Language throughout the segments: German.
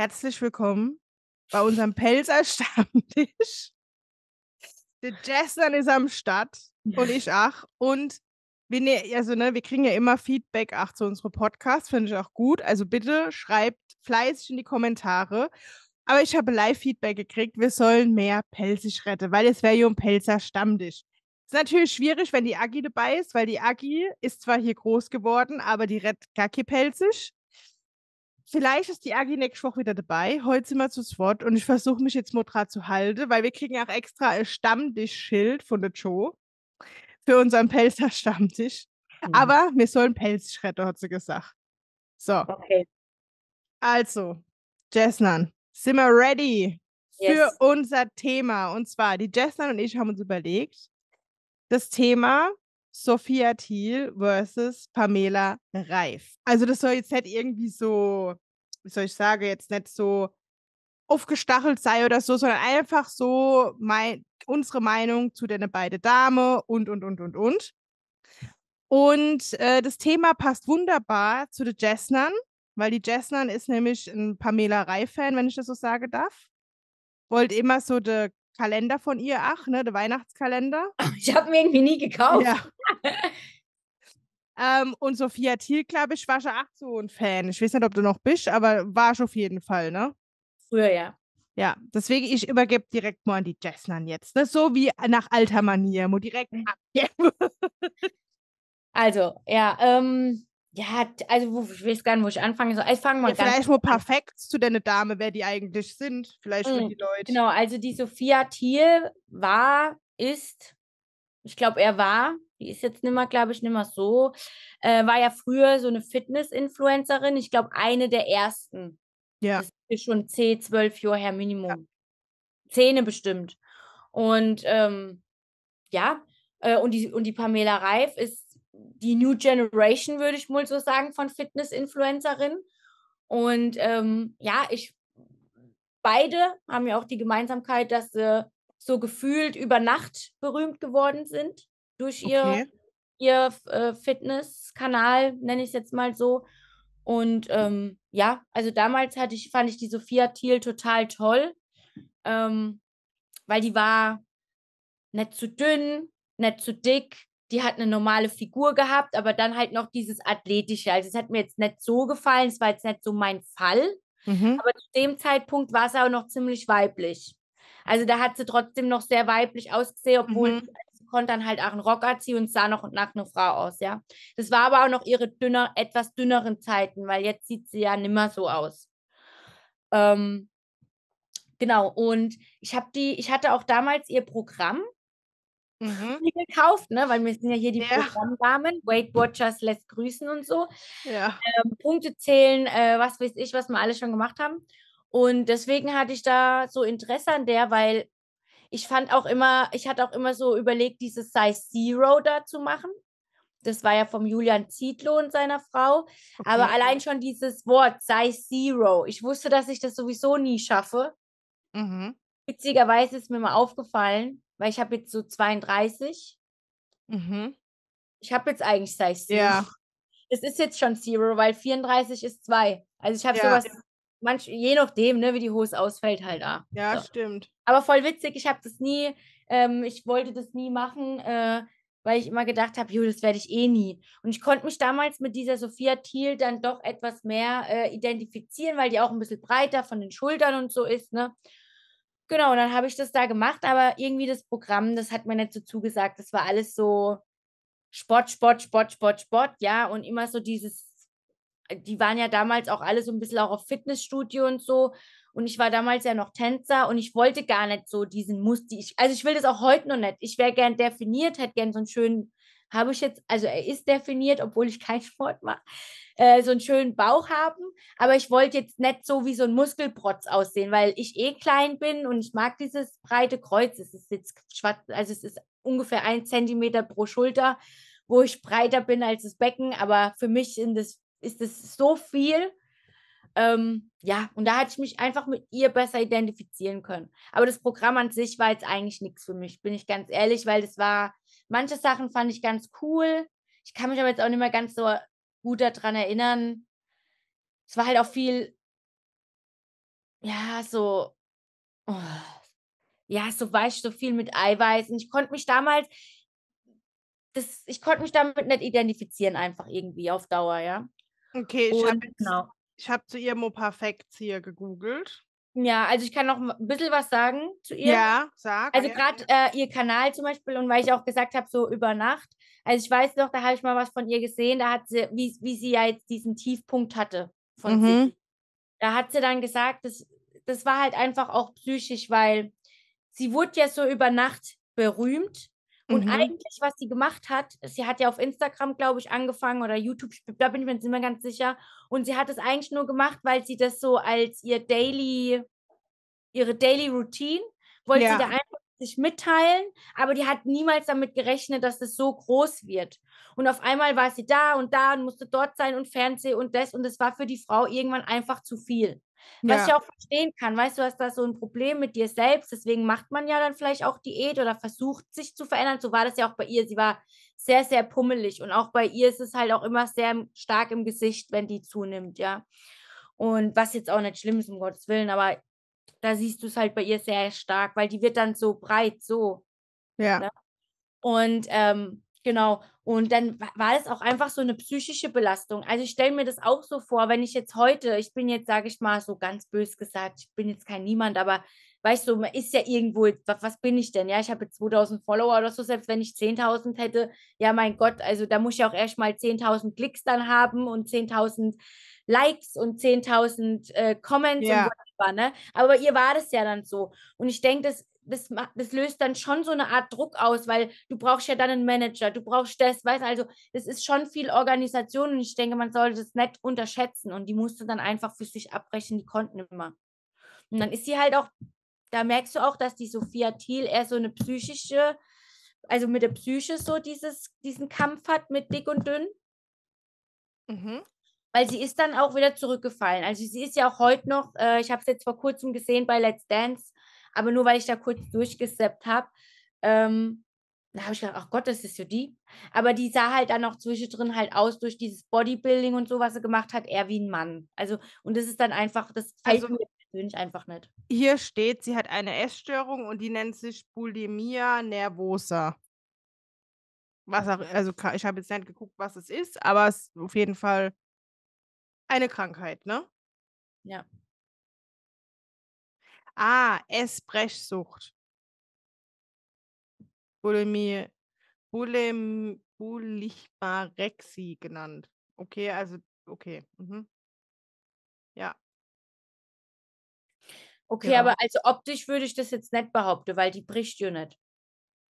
Herzlich willkommen bei unserem Pelzer Stammtisch. Der Jason ist am Start und ich auch. Und wir, ne, also, ne, wir kriegen ja immer Feedback auch zu unserem Podcast, finde ich auch gut. Also bitte schreibt fleißig in die Kommentare. Aber ich habe Live-Feedback gekriegt, wir sollen mehr Pelzig retten, weil es wäre ja ein Pelzer Stammtisch. Ist natürlich schwierig, wenn die Agi dabei ist, weil die Agi ist zwar hier groß geworden, aber die rettet gar kein Pelzig vielleicht ist die AG nächste Woche wieder dabei. Heute sind wir zu Swat und ich versuche mich jetzt moderat zu halten, weil wir kriegen auch extra ein Stammtischschild von der Joe für unseren Pelzer Stammtisch. Mhm. Aber wir sollen Pelz schredden, hat sie gesagt. So. Okay. Also, Jessnan, sind wir ready yes. für unser Thema? Und zwar, die Jessnan und ich haben uns überlegt, das Thema Sophia Thiel versus Pamela Reif. Also das soll jetzt nicht irgendwie so, wie soll ich sagen, jetzt nicht so aufgestachelt sei oder so, sondern einfach so mein, unsere Meinung zu den beiden Damen und, und, und, und, und. Und äh, das Thema passt wunderbar zu den Jessnern, weil die Jessnern ist nämlich ein Pamela Reif-Fan, wenn ich das so sagen darf. Wollte immer so der Kalender von ihr, ach, ne, der Weihnachtskalender. Ich habe mir irgendwie nie gekauft. Ja. ähm, und Sophia Thiel, glaube ich, war schon auch so ein Fan. Ich weiß nicht, ob du noch bist, aber war schon auf jeden Fall, ne? Früher, ja. Ja, deswegen, ich übergebe direkt mal an die Jessnan jetzt. Ne? So wie nach alter Manier, wo direkt mhm. abgeben. also, ja, ähm, ja, also ich weiß gar nicht, wo ich anfange. soll. Also fangen wir ja, vielleicht mal perfekt zu deiner Dame, wer die eigentlich sind, vielleicht mhm. für mm, die Leute. Genau, also die Sophia Thiel war, ist, ich glaube, er war, die ist jetzt nicht mehr, glaube ich, nicht mehr so, äh, war ja früher so eine Fitness-Influencerin, ich glaube, eine der ersten. Ja. Das ist schon 10, 12 Jahre her Minimum. Ja. Zähne bestimmt. Und ähm, ja, äh, und die, und die Pamela Reif ist die New Generation, würde ich mal so sagen, von Fitness-Influencerinnen. Und ähm, ja, ich, beide haben ja auch die Gemeinsamkeit, dass sie so gefühlt über Nacht berühmt geworden sind durch okay. ihr, ihr äh, Fitnesskanal, nenne ich es jetzt mal so. Und ähm, ja, also damals hatte ich, fand ich die Sophia Thiel total toll, ähm, weil die war nicht zu dünn, nicht zu dick, die hat eine normale Figur gehabt, aber dann halt noch dieses Athletische. Also es hat mir jetzt nicht so gefallen, es war jetzt nicht so mein Fall. Mhm. Aber zu dem Zeitpunkt war es auch noch ziemlich weiblich. Also da hat sie trotzdem noch sehr weiblich ausgesehen, obwohl mhm. sie konnte dann halt auch einen Rock anziehen und sah noch nach einer Frau aus, ja. Das war aber auch noch ihre dünner, etwas dünneren Zeiten, weil jetzt sieht sie ja nimmer so aus. Ähm, genau, und ich habe die, ich hatte auch damals ihr Programm mhm. gekauft, ne? weil wir sind ja hier die ja. Programmdamen. Weight Watchers lässt grüßen und so. Ja. Ähm, Punkte zählen, äh, was weiß ich, was wir alle schon gemacht haben. Und deswegen hatte ich da so Interesse an der, weil ich fand auch immer, ich hatte auch immer so überlegt, dieses Size Zero da zu machen. Das war ja vom Julian Zietlow und seiner Frau. Okay. Aber allein schon dieses Wort Size Zero. Ich wusste, dass ich das sowieso nie schaffe. Mhm. Witzigerweise ist mir mal aufgefallen, weil ich habe jetzt so 32. Mhm. Ich habe jetzt eigentlich Size Zero. Ja. Es ist jetzt schon Zero, weil 34 ist 2. Also ich habe ja. sowas, manch, je nachdem, ne, wie die Hose ausfällt halt. da. Ja, so. stimmt. Aber voll witzig, ich habe das nie, ähm, ich wollte das nie machen, äh, weil ich immer gedacht habe, jo, das werde ich eh nie. Und ich konnte mich damals mit dieser Sophia Thiel dann doch etwas mehr äh, identifizieren, weil die auch ein bisschen breiter von den Schultern und so ist, ne? Genau, und dann habe ich das da gemacht, aber irgendwie das Programm, das hat mir nicht so zugesagt. Das war alles so Sport, Sport, Sport, Sport, Sport, ja, und immer so dieses, äh, die waren ja damals auch alle so ein bisschen auch auf Fitnessstudio und so. Und ich war damals ja noch Tänzer und ich wollte gar nicht so diesen Muster. also ich will das auch heute noch nicht. Ich wäre gern definiert, hätte gern so einen schönen habe ich jetzt, also er ist definiert, obwohl ich keinen Sport mache, äh, so einen schönen Bauch haben. Aber ich wollte jetzt nicht so wie so ein Muskelprotz aussehen, weil ich eh klein bin und ich mag dieses breite Kreuz. Es ist jetzt schwarz, also es ist ungefähr ein Zentimeter pro Schulter, wo ich breiter bin als das Becken. Aber für mich sind das, ist es so viel ähm, ja, und da hatte ich mich einfach mit ihr besser identifizieren können. Aber das Programm an sich war jetzt eigentlich nichts für mich, bin ich ganz ehrlich, weil das war, manche Sachen fand ich ganz cool. Ich kann mich aber jetzt auch nicht mehr ganz so gut daran erinnern. Es war halt auch viel, ja, so, oh, ja, so weißt du, so viel mit Eiweiß. Und ich konnte mich damals, das, ich konnte mich damit nicht identifizieren, einfach irgendwie auf Dauer, ja. Okay, ich habe genau ich habe zu ihrem Opa Facts hier gegoogelt. Ja, also ich kann noch ein bisschen was sagen zu ihr. Ja, sag. Also gerade äh, ihr Kanal zum Beispiel und weil ich auch gesagt habe, so über Nacht. Also ich weiß noch, da habe ich mal was von ihr gesehen, da hat sie, wie, wie sie ja jetzt diesen Tiefpunkt hatte von mhm. sich. Da hat sie dann gesagt, das, das war halt einfach auch psychisch, weil sie wurde ja so über Nacht berühmt und mhm. eigentlich, was sie gemacht hat, sie hat ja auf Instagram, glaube ich, angefangen oder YouTube, da bin ich mir nicht mehr ganz sicher. Und sie hat es eigentlich nur gemacht, weil sie das so als ihr Daily, ihre Daily Routine, wollte ja. sie da einfach sich mitteilen, aber die hat niemals damit gerechnet, dass es so groß wird. Und auf einmal war sie da und da und musste dort sein und Fernsehen und das und es war für die Frau irgendwann einfach zu viel. Was ich auch verstehen kann, weißt du, hast da so ein Problem mit dir selbst, deswegen macht man ja dann vielleicht auch Diät oder versucht sich zu verändern. So war das ja auch bei ihr. Sie war sehr, sehr pummelig und auch bei ihr ist es halt auch immer sehr stark im Gesicht, wenn die zunimmt, ja. Und was jetzt auch nicht schlimm ist, um Gottes Willen, aber da siehst du es halt bei ihr sehr stark, weil die wird dann so breit, so. Ja. Ne? Und ähm, Genau. Und dann war es auch einfach so eine psychische Belastung. Also ich stelle mir das auch so vor, wenn ich jetzt heute, ich bin jetzt, sage ich mal, so ganz bös gesagt, ich bin jetzt kein Niemand, aber weißt du, man ist ja irgendwo, was, bin ich denn? Ja, ich habe 2000 Follower oder so, selbst wenn ich 10.000 hätte, ja, mein Gott, also da muss ich auch erstmal 10.000 Klicks dann haben und 10.000 Likes und 10.000 äh, Comments ja. und whatever, ne? Aber ihr war das ja dann so. Und ich denke, das das, das löst dann schon so eine Art Druck aus, weil du brauchst ja dann einen Manager, du brauchst das, weißt also, es ist schon viel Organisation und ich denke, man sollte das nicht unterschätzen und die musste dann einfach für sich abbrechen, die konnten immer. Und dann ist sie halt auch, da merkst du auch, dass die Sophia Thiel eher so eine psychische, also mit der Psyche so dieses, diesen Kampf hat mit dick und dünn. Mhm weil sie ist dann auch wieder zurückgefallen. Also sie ist ja auch heute noch, äh, ich habe es jetzt vor kurzem gesehen bei Let's Dance, aber nur weil ich da kurz durchgesteppt habe, ähm, da habe ich gedacht, ach Gott, das ist so die. Aber die sah halt dann auch zwischendrin halt aus durch dieses Bodybuilding und so, was sie gemacht hat, eher wie ein Mann. Also, und das ist dann einfach, das fällt also, mir persönlich einfach nicht. Hier steht, sie hat eine Essstörung und die nennt sich Bulimia nervosa. Was auch, also ich habe jetzt nicht geguckt, was es ist, aber es ist auf jeden Fall eine Krankheit, ne? Ja. A. Ah, Essbrechsucht. Bulimie, Bulim, Bulimarexie genannt. Okay, also, okay. Mhm. Ja. Okay, ja. Genau. aber also optisch würde ich das jetzt nicht behaupten, weil die bricht ja nicht.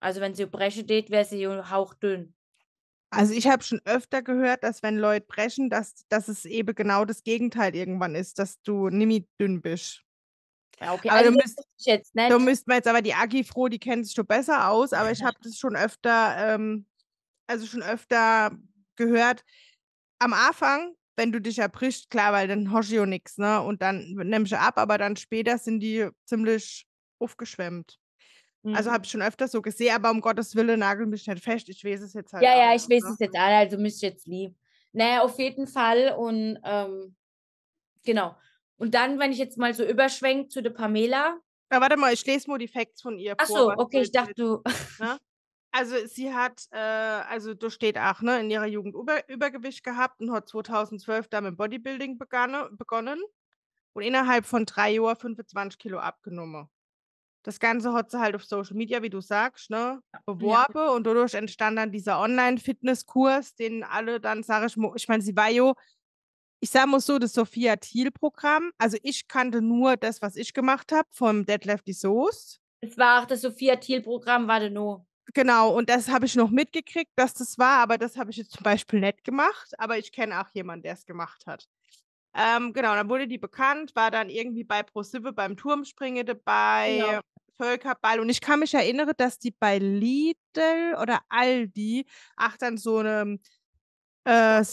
Also wenn sie brechen geht, wäre sie ja hauchdünn. Also ich habe schon öfter gehört, dass wenn Leute brechen, dass, dass es eben genau das Gegenteil irgendwann ist, dass du nimmi dünn bist. Ja, okay. Also, müsst, jetzt nicht. Da müssten wir jetzt aber die Agi froh, die sich schon besser aus, aber ich habe das schon öfter, ähm, also schon öfter gehört. Am Anfang, wenn du dich erbrichst, klar, weil dann hosch ich nichts, ne? Und dann nehme ich ab, aber dann später sind die ziemlich aufgeschwemmt. Also mhm. Also habe ich schon öfter so gesehen, aber um Gottes Willen nagel mich nicht fest. Ich weiß es jetzt halt. Ja, auch, ja, ich weiß ne? es jetzt alle, also müsst ich jetzt lieb. Naja, auf jeden Fall und ähm, genau. Und dann, wenn ich jetzt mal so überschwenke zu der Pamela. Ja, warte mal, ich lese mal die Facts von ihr Ach vor. Ach so, okay, ich dachte du. Ne? Also sie hat, äh, also da steht auch, ne, in ihrer Jugend Über Übergewicht gehabt und hat 2012 damit Bodybuilding beganne, begonnen und innerhalb von drei Jahren 25 Kilo abgenommen. Das Ganze hat sie halt auf Social Media, wie du sagst, ne, beworben ja. und dadurch entstand dann dieser online fitnesskurs den alle dann, sage ich, ich meine, sie war ja ich sage mal so, das Sophia Thiel-Programm, also ich kannte nur das, was ich gemacht habe vom Dead Lefty Soos. Es war auch das Sophia Thiel-Programm, warte nur. Genau, und das habe ich noch mitgekriegt, dass das war, aber das habe ich jetzt zum Beispiel nicht gemacht, aber ich kenne auch jemanden, der es gemacht hat. Ähm, genau, dann wurde die bekannt, war dann irgendwie bei ProSive beim Turmspringen dabei, genau. Völkerball. Und ich kann mich erinnern, dass die bei Lidl oder Aldi, ach, dann so eine äh,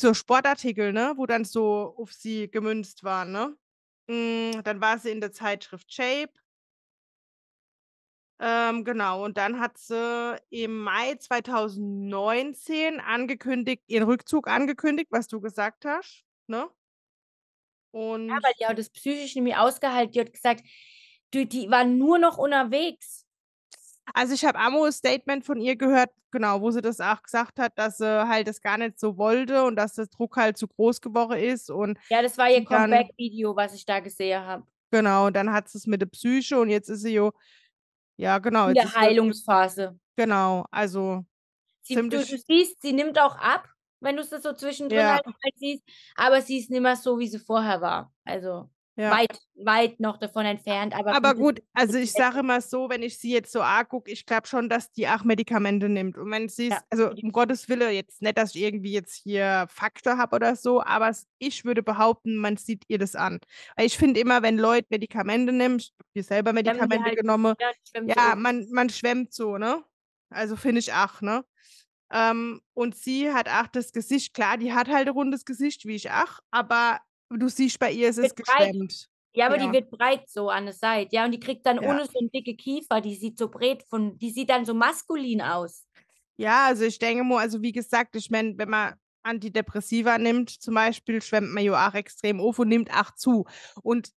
so Sportartikel, ne, wo dann so auf sie gemünzt waren, ne? Mm, dann war sie in der Zeitschrift Shape. Ähm, genau, und dann hat sie im Mai 2019 angekündigt, ihren Rückzug angekündigt, was du gesagt hast, ne? Und ja, weil die hat das psychisch nämlich ausgehalten. Die hat gesagt, die, die war nur noch unterwegs. Also ich habe Amo Statement von ihr gehört, genau, wo sie das auch gesagt hat, dass sie halt das gar nicht so wollte und dass der Druck halt zu groß geworden ist. Und ja, das war ihr Comeback-Video, was ich da gesehen habe. Genau, und dann hat sie es mit der Psyche und jetzt ist sie jo, ja genau. In der halt Heilungsphase. Genau, also. Sie, du, du, siehst, sie nimmt auch ab, wenn du es so zwischendrin ja. halt siehst, aber sie ist nicht mehr so, wie sie vorher war. Also. Ja. Weit, weit noch davon entfernt. Aber, aber gut, also ich sage immer so, wenn ich sie jetzt so arg gucke, ich glaube schon, dass die auch Medikamente nimmt. Und wenn sie es, ja. also um Gottes Willen, jetzt nicht, dass ich irgendwie jetzt hier Faktor habe oder so, aber ich würde behaupten, man sieht ihr das an. Weil ich finde immer, wenn Leute Medikamente nehmen, ich habe selber Medikamente halt genommen, ja, so. man, man schwemmt so, ne? Also finde ich ach, ne? Ähm, und sie hat auch das Gesicht, klar, die hat halt ein rundes Gesicht, wie ich auch, aber Du siehst bei ihr, es ist geschwemmt. Ja, aber ja. die wird breit so an der Seite. Ja, und die kriegt dann ja. ohne so einen dicke Kiefer, die sieht so breit von, die sieht dann so maskulin aus. Ja, also ich denke mal, also wie gesagt, ich meine, wenn man Antidepressiva nimmt, zum Beispiel, schwemmt man ja auch extrem auf und nimmt acht zu. Und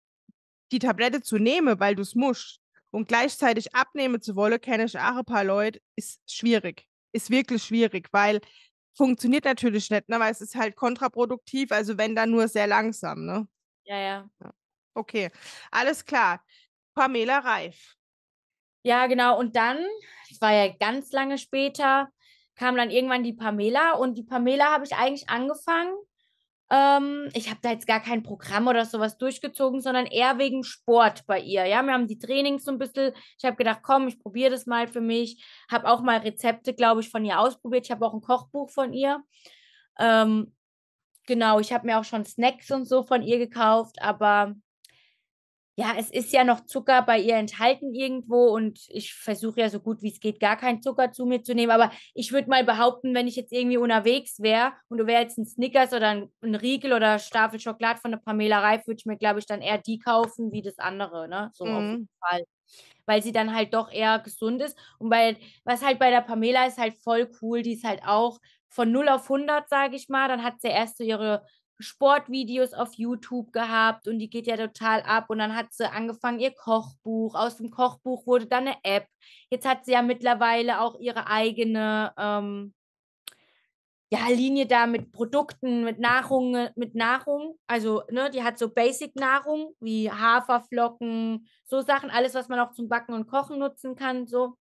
die Tablette zu nehmen, weil du es musst, und gleichzeitig abnehmen zu wollen, kenne ich auch ein paar Leute, ist schwierig. Ist wirklich schwierig, weil funktioniert natürlich nicht, ne? weil es ist halt kontraproduktiv, also wenn dann nur sehr langsam. Ne? Ja, ja. Okay, alles klar. Pamela Reif. Ja, genau. Und dann, es war ja ganz lange später, kam dann irgendwann die Pamela und die Pamela habe ich eigentlich angefangen ähm, ich habe da jetzt gar kein Programm oder sowas durchgezogen, sondern eher wegen Sport bei ihr. Ja, wir haben die Trainings so ein bisschen. Ich habe gedacht, komm, ich probiere das mal für mich. Habe auch mal Rezepte, glaube ich, von ihr ausprobiert. Ich habe auch ein Kochbuch von ihr. Ähm, genau, ich habe mir auch schon Snacks und so von ihr gekauft, aber ja, es ist ja noch Zucker bei ihr enthalten irgendwo und ich versuche ja so gut wie es geht, gar keinen Zucker zu mir zu nehmen. Aber ich würde mal behaupten, wenn ich jetzt irgendwie unterwegs wäre und du wäre jetzt ein Snickers oder ein, ein Riegel oder Staffel Schokolade von der Pamela Reif, würde ich mir, glaube ich, dann eher die kaufen wie das andere, ne? So mhm. auf jeden Fall. Weil sie dann halt doch eher gesund ist. Und bei, was halt bei der Pamela ist halt voll cool, die ist halt auch von 0 auf 100, sage ich mal. Dann hat sie erst so ihre Sportvideos auf YouTube gehabt und die geht ja total ab. Und dann hat sie angefangen, ihr Kochbuch. Aus dem Kochbuch wurde dann eine App. Jetzt hat sie ja mittlerweile auch ihre eigene ähm, ja, Linie da mit Produkten, mit Nahrung, mit Nahrung. Also, ne, die hat so Basic-Nahrung wie Haferflocken, so Sachen, alles, was man auch zum Backen und Kochen nutzen kann, so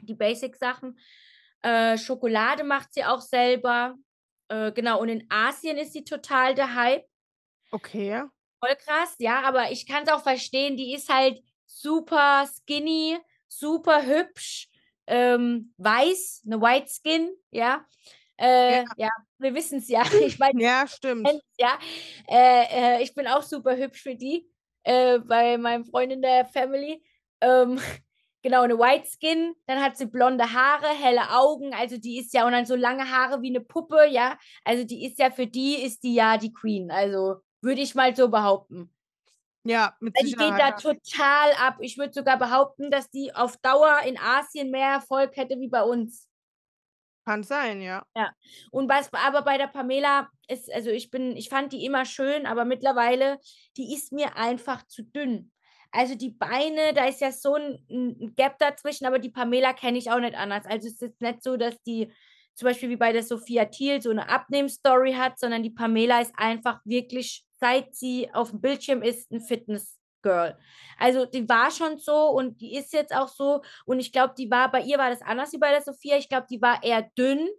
die Basic-Sachen. Äh, Schokolade macht sie auch selber äh, genau, und in Asien ist sie total der Hype. Okay. Voll krass, ja, aber ich kann es auch verstehen, die ist halt super skinny, super hübsch, ähm, weiß, eine White Skin, ja. Äh, ja. ja. wir wissen es ja. Ich meine, ja, stimmt. Ja, äh, äh, ich bin auch super hübsch für die äh, bei meinem Freund in der Family. Ähm, genau, eine White Skin, dann hat sie blonde Haare, helle Augen, also die ist ja, und dann so lange Haare wie eine Puppe, ja. Also die ist ja, für die ist die ja die Queen, also würde ich mal so behaupten. Ja, mit Sicherheit. Die geht da total ab. Ich würde sogar behaupten, dass die auf Dauer in Asien mehr Erfolg hätte wie bei uns. Kann sein, ja. Ja. Und was aber bei der Pamela ist, also ich bin, ich fand die immer schön, aber mittlerweile, die ist mir einfach zu dünn. Also die Beine, da ist ja so ein, ein Gap dazwischen, aber die Pamela kenne ich auch nicht anders. Also es ist nicht so, dass die zum Beispiel wie bei der Sophia Thiel so eine Abnehmstory hat, sondern die Pamela ist einfach wirklich, seit sie auf dem Bildschirm ist, ein Fitness. Girl. Also die war schon so und die ist jetzt auch so und ich glaube, die war bei ihr war das anders wie bei der Sophia. Ich glaube, die war eher dünn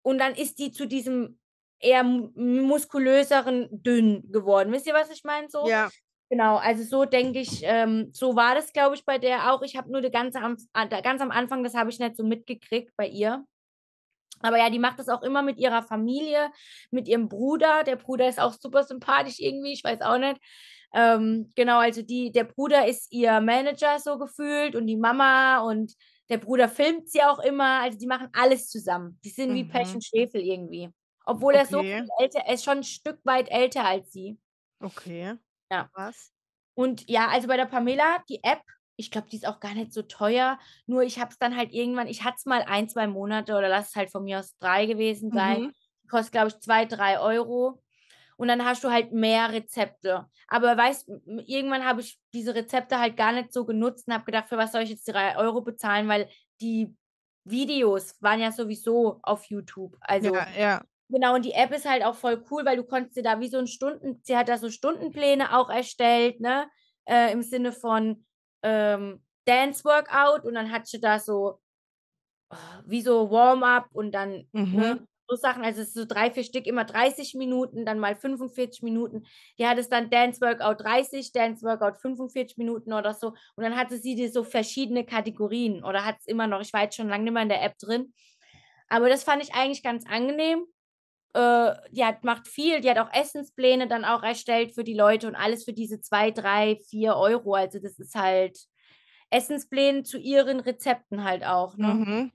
und dann ist die zu diesem eher muskulöseren dünn geworden. Wisst ihr, was ich meine? So? Ja. Genau, also so denke ich, ähm, so war das, glaube ich, bei der auch. Ich habe nur ganz am, ah, ganz am Anfang, das habe ich nicht so mitgekriegt bei ihr. Aber ja, die macht das auch immer mit ihrer Familie, mit ihrem Bruder. Der Bruder ist auch super sympathisch irgendwie, ich weiß auch nicht. Ähm, genau, also die, der Bruder ist ihr Manager so gefühlt und die Mama und der Bruder filmt sie auch immer. Also die machen alles zusammen. Die sind mhm. wie Pech mhm. und Schwefel irgendwie. Obwohl okay. er so viel älter, ist schon ein Stück weit älter als sie. Okay. Ja. Was? Und ja, also bei der Pamela, die App, ich glaube, die ist auch gar nicht so teuer. Nur ich habe es dann halt irgendwann, ich hatte es mal ein, zwei Monate oder lass es halt von mir aus drei gewesen sein. Mhm. Kostet, glaube ich, zwei, drei Euro. Und dann hast du halt mehr Rezepte. Aber weißt, irgendwann habe ich diese Rezepte halt gar nicht so genutzt und habe gedacht, für was soll ich jetzt die drei Euro bezahlen, weil die Videos waren ja sowieso auf YouTube. Also ja, ja. Genau, und die App ist halt auch voll cool, weil du konntest dir da wie so ein Stunden, sie hat da so Stundenpläne auch erstellt, ne? Äh, Im Sinne von ähm, Dance Workout und dann hat sie da so oh, wie so Warm-up und dann ne, mhm. ne, so Sachen, also es ist so drei, vier Stück, immer 30 Minuten, dann mal 45 Minuten. Die hat es dann Dance Workout 30, Dance Workout 45 Minuten oder so. Und dann hatte sie dir so verschiedene Kategorien oder hat es immer noch, ich war jetzt schon lange nicht mehr in der App drin. Aber das fand ich eigentlich ganz angenehm äh, die hat, macht viel, die hat auch Essenspläne dann auch erstellt für die Leute und alles für diese zwei, drei, vier Euro. Also das ist halt Essenspläne zu ihren Rezepten halt auch. Ne? Mhm.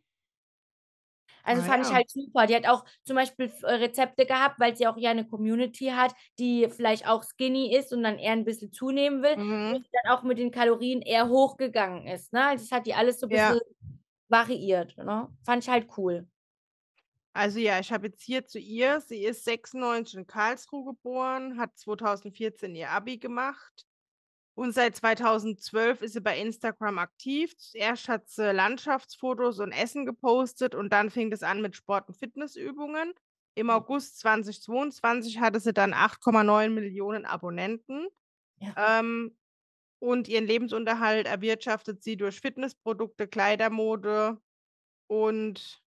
Also ah, fand ja. ich halt super. Die hat auch zum Beispiel äh, Rezepte gehabt, weil sie auch ja eine Community hat, die vielleicht auch skinny ist und dann eher ein bisschen zunehmen will, mhm. und dann auch mit den Kalorien eher hochgegangen ist. Ne? Also das hat die alles so ein bisschen ja. variiert. Ne? Fand ich halt cool. Also ja, ich habe jetzt hier zu ihr, sie ist 96 in Karlsruhe geboren, hat 2014 ihr Abi gemacht und seit 2012 ist sie bei Instagram aktiv. Zuerst hat sie Landschaftsfotos und Essen gepostet und dann fing es an mit Sport- und Fitnessübungen. Im mhm. August 2022 hatte sie dann 8,9 Millionen Abonnenten. Ja. Ähm, und ihren Lebensunterhalt erwirtschaftet sie durch Fitnessprodukte, Kleidermode und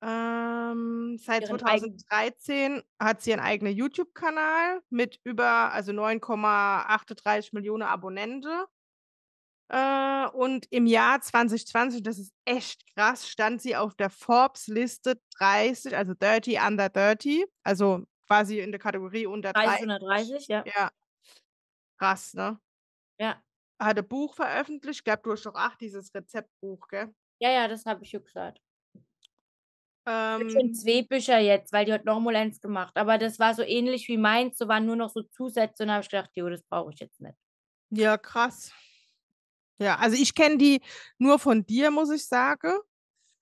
ähm, seit 2013 hat sie einen eigenen YouTube-Kanal mit über also 9,38 Millionen Abonnenten. Äh, und im Jahr 2020, das ist echt krass, stand sie auf der Forbes-Liste 30, also 30 under 30, also quasi in der Kategorie unter 30. 30, ja. Ja. Krass, ne? Ja. Hat ein Buch veröffentlicht, gab durch doch acht dieses Rezeptbuch, gell? Ja, ja, das habe ich schon gesagt. Ähm, schon zwei Bücher jetzt, weil die hat nochmal eins gemacht. Aber das war so ähnlich wie meins, so waren nur noch so Zusätze und habe ich gedacht, jo, das brauche ich jetzt nicht. Ja, krass. Ja, also ich kenne die nur von dir, muss ich sagen.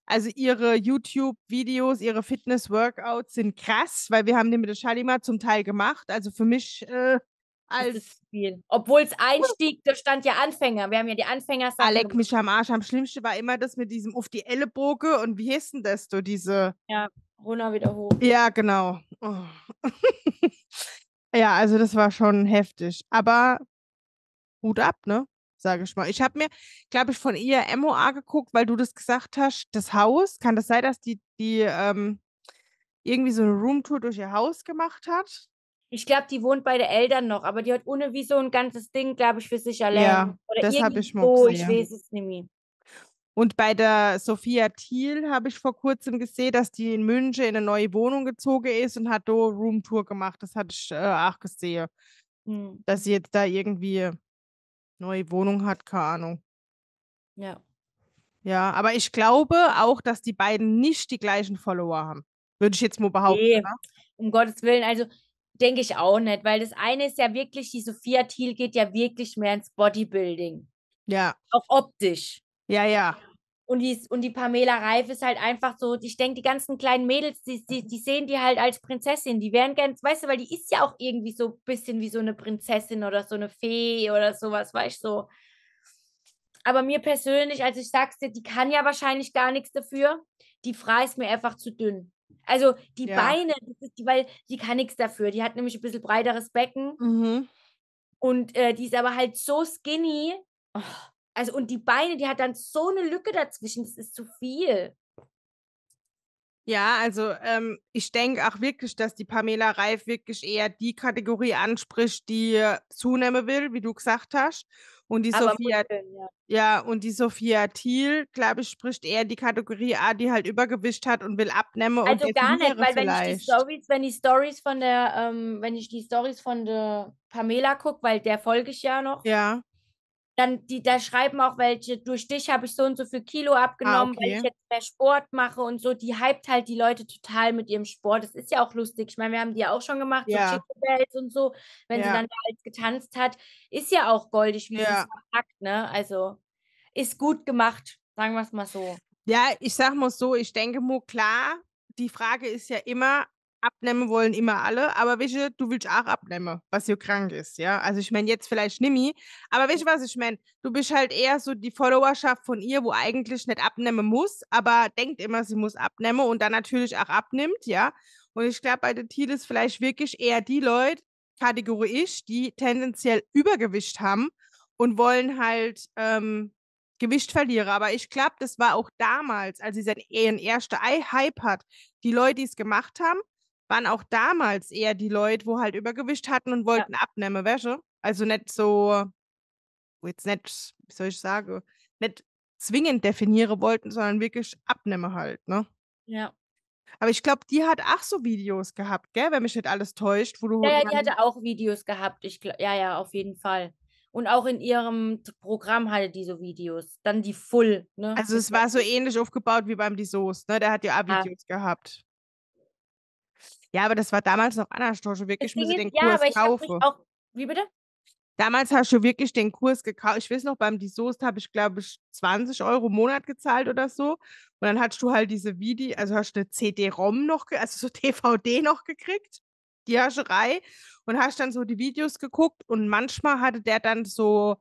Also ihre YouTube-Videos, ihre Fitness-Workouts sind krass, weil wir haben die mit der Shalima zum Teil gemacht. Also für mich äh, als Spiel. Obwohl es Einstieg, da stand ja Anfänger. Wir haben ja die Anfänger. Alec, mich am Arsch. Am schlimmsten war immer das mit diesem auf die Ellenbogen und wie hieß denn das, so, diese. Ja, Rona wieder hoch. Ja, genau. Oh. ja, also das war schon heftig. Aber Hut ab, ne? Sage ich mal. Ich habe mir, glaube ich, von ihr MOA geguckt, weil du das gesagt hast, das Haus. Kann das sein, dass die, die ähm, irgendwie so eine Roomtour durch ihr Haus gemacht hat? Ich glaube, die wohnt bei den Eltern noch, aber die hat ohne wie so ein ganzes Ding, glaube ich, für sich allein. Ja, Oder das habe ich mal gesehen. Ich weiß es nicht mehr. Und bei der Sophia Thiel habe ich vor kurzem gesehen, dass die in München in eine neue Wohnung gezogen ist und hat da Roomtour gemacht. Das hatte ich äh, auch gesehen. Hm. Dass sie jetzt da irgendwie eine neue Wohnung hat, keine Ahnung. Ja. Ja, aber ich glaube auch, dass die beiden nicht die gleichen Follower haben. Würde ich jetzt mal behaupten. Nee, ne? um Gottes Willen. Also denke ich auch nicht, weil das eine ist ja wirklich, die Sophia Thiel geht ja wirklich mehr ins Bodybuilding. Ja. Auch optisch. Ja, ja. Und die, und die Pamela Reif ist halt einfach so, ich denke, die ganzen kleinen Mädels, die, die, die sehen die halt als Prinzessin. Die wären ganz, weißt du, weil die ist ja auch irgendwie so ein bisschen wie so eine Prinzessin oder so eine Fee oder sowas, weißt du, so. Aber mir persönlich, also ich sag's dir, die kann ja wahrscheinlich gar nichts dafür. Die Frau ist mir einfach zu dünn. Also die ja. Beine, weil sie kann nichts dafür. Die hat nämlich ein bisschen breiteres Becken. Mhm. Und äh, die ist aber halt so skinny. Also, und die Beine, die hat dann so eine Lücke dazwischen. Das ist zu viel. Ja, also ähm, ich denke auch wirklich, dass die Pamela Reif wirklich eher die Kategorie anspricht, die äh, zunehmen will, wie du gesagt hast. Und die Aber Sophia, Muskeln, ja. ja. und die Sophia Thiel, glaube ich, spricht eher die Kategorie A, die halt Übergewicht hat und will abnehmen. Also gar nicht, weil vielleicht. wenn ich die Stories, wenn die Stories von der, ähm, wenn ich die Stories von der Pamela gucke, weil der folge ich ja noch. Ja dann die da schreiben auch welche, durch dich habe ich so und so viel Kilo abgenommen, ah, okay. weil ich jetzt mehr Sport mache und so. Die hypt halt die Leute total mit ihrem Sport. Das ist ja auch lustig. Ich meine, wir haben die ja auch schon gemacht, ja. so Bells und so, wenn ja. sie dann da halt getanzt hat. Ist ja auch goldig, wie ja. verpackt, ne? Also ist gut gemacht, sagen wir es mal so. Ja, ich sag mal so, ich denke, Mo, klar, die Frage ist ja immer, abnehmen wollen immer alle, aber welche, du willst auch abnehmen, was hier krank ist, ja. Also ich meine, jetzt vielleicht Nimi, aber weißt du, was ich meine? Du bist halt eher so die Followerschaft von ihr, wo eigentlich nicht abnehmen muss, aber denkt immer, sie muss abnehmen und dann natürlich auch abnimmt, ja. Und ich glaube, bei der Thiel ist vielleicht wirklich eher die Leute, Kategorie ich, die tendenziell Übergewicht haben und wollen halt ähm, Gewicht verlieren. Aber ich glaube, das war auch damals, als sie seinen ersten Hype hat, die Leute, die es gemacht haben, waren auch damals eher die Leute, wo halt Übergewicht hatten und wollten ja. abnehmen, Wäsche. Also nicht so, jetzt nicht, wie soll ich sagen, nicht zwingend definieren wollten, sondern wirklich abnehmen halt, ne? Ja. Aber ich glaube, die hat auch so Videos gehabt, gell? Wenn mich nicht alles täuscht, wo du. Ja, ja halt die hatte auch Videos gehabt. Ich glaub, ja, ja, auf jeden Fall. Und auch in ihrem Programm hatte die so Videos. Dann die Full. Ne? Also es war so ähnlich aufgebaut wie beim Die Soße, ne? Der hat ja auch Videos ja. gehabt. Ja, aber das war damals noch anders. Du hast schon wirklich müssen den ja, Kurs aber ich kaufen. Auch, wie bitte? Damals hast du wirklich den Kurs gekauft. Ich weiß noch, beim Die Soest habe ich, glaube ich, 20 Euro im Monat gezahlt oder so. Und dann hast du halt diese Video, also hast du eine CD-ROM noch, also so DVD noch gekriegt, die Hascherei. Und hast dann so die Videos geguckt. Und manchmal hatte der dann so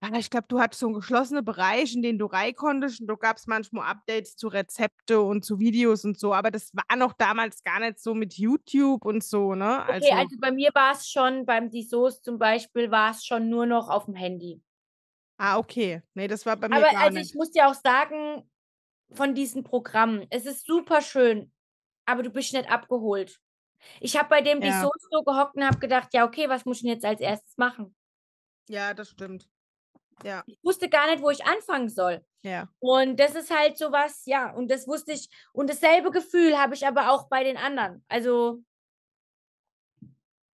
Ah, ich glaube, du hattest so einen geschlossenen Bereich, in den du rein konntest und da gab es manchmal Updates zu Rezepte und zu Videos und so, aber das war noch damals gar nicht so mit YouTube und so, ne? Also, okay, also bei mir war es schon, beim Die Soße zum Beispiel, war es schon nur noch auf dem Handy. Ah, okay. Nee, das war bei mir aber, gar also nicht. Aber ich muss dir auch sagen, von diesen Programmen, es ist super schön, aber du bist nicht abgeholt. Ich habe bei dem ja. Die Soße so gehockt und habe gedacht, ja, okay, was muss ich denn jetzt als erstes machen? Ja, das stimmt. Ja. Ich wusste gar nicht, wo ich anfangen soll. Ja. Und das ist halt so was, ja, und das wusste ich. Und dasselbe Gefühl habe ich aber auch bei den anderen. Also.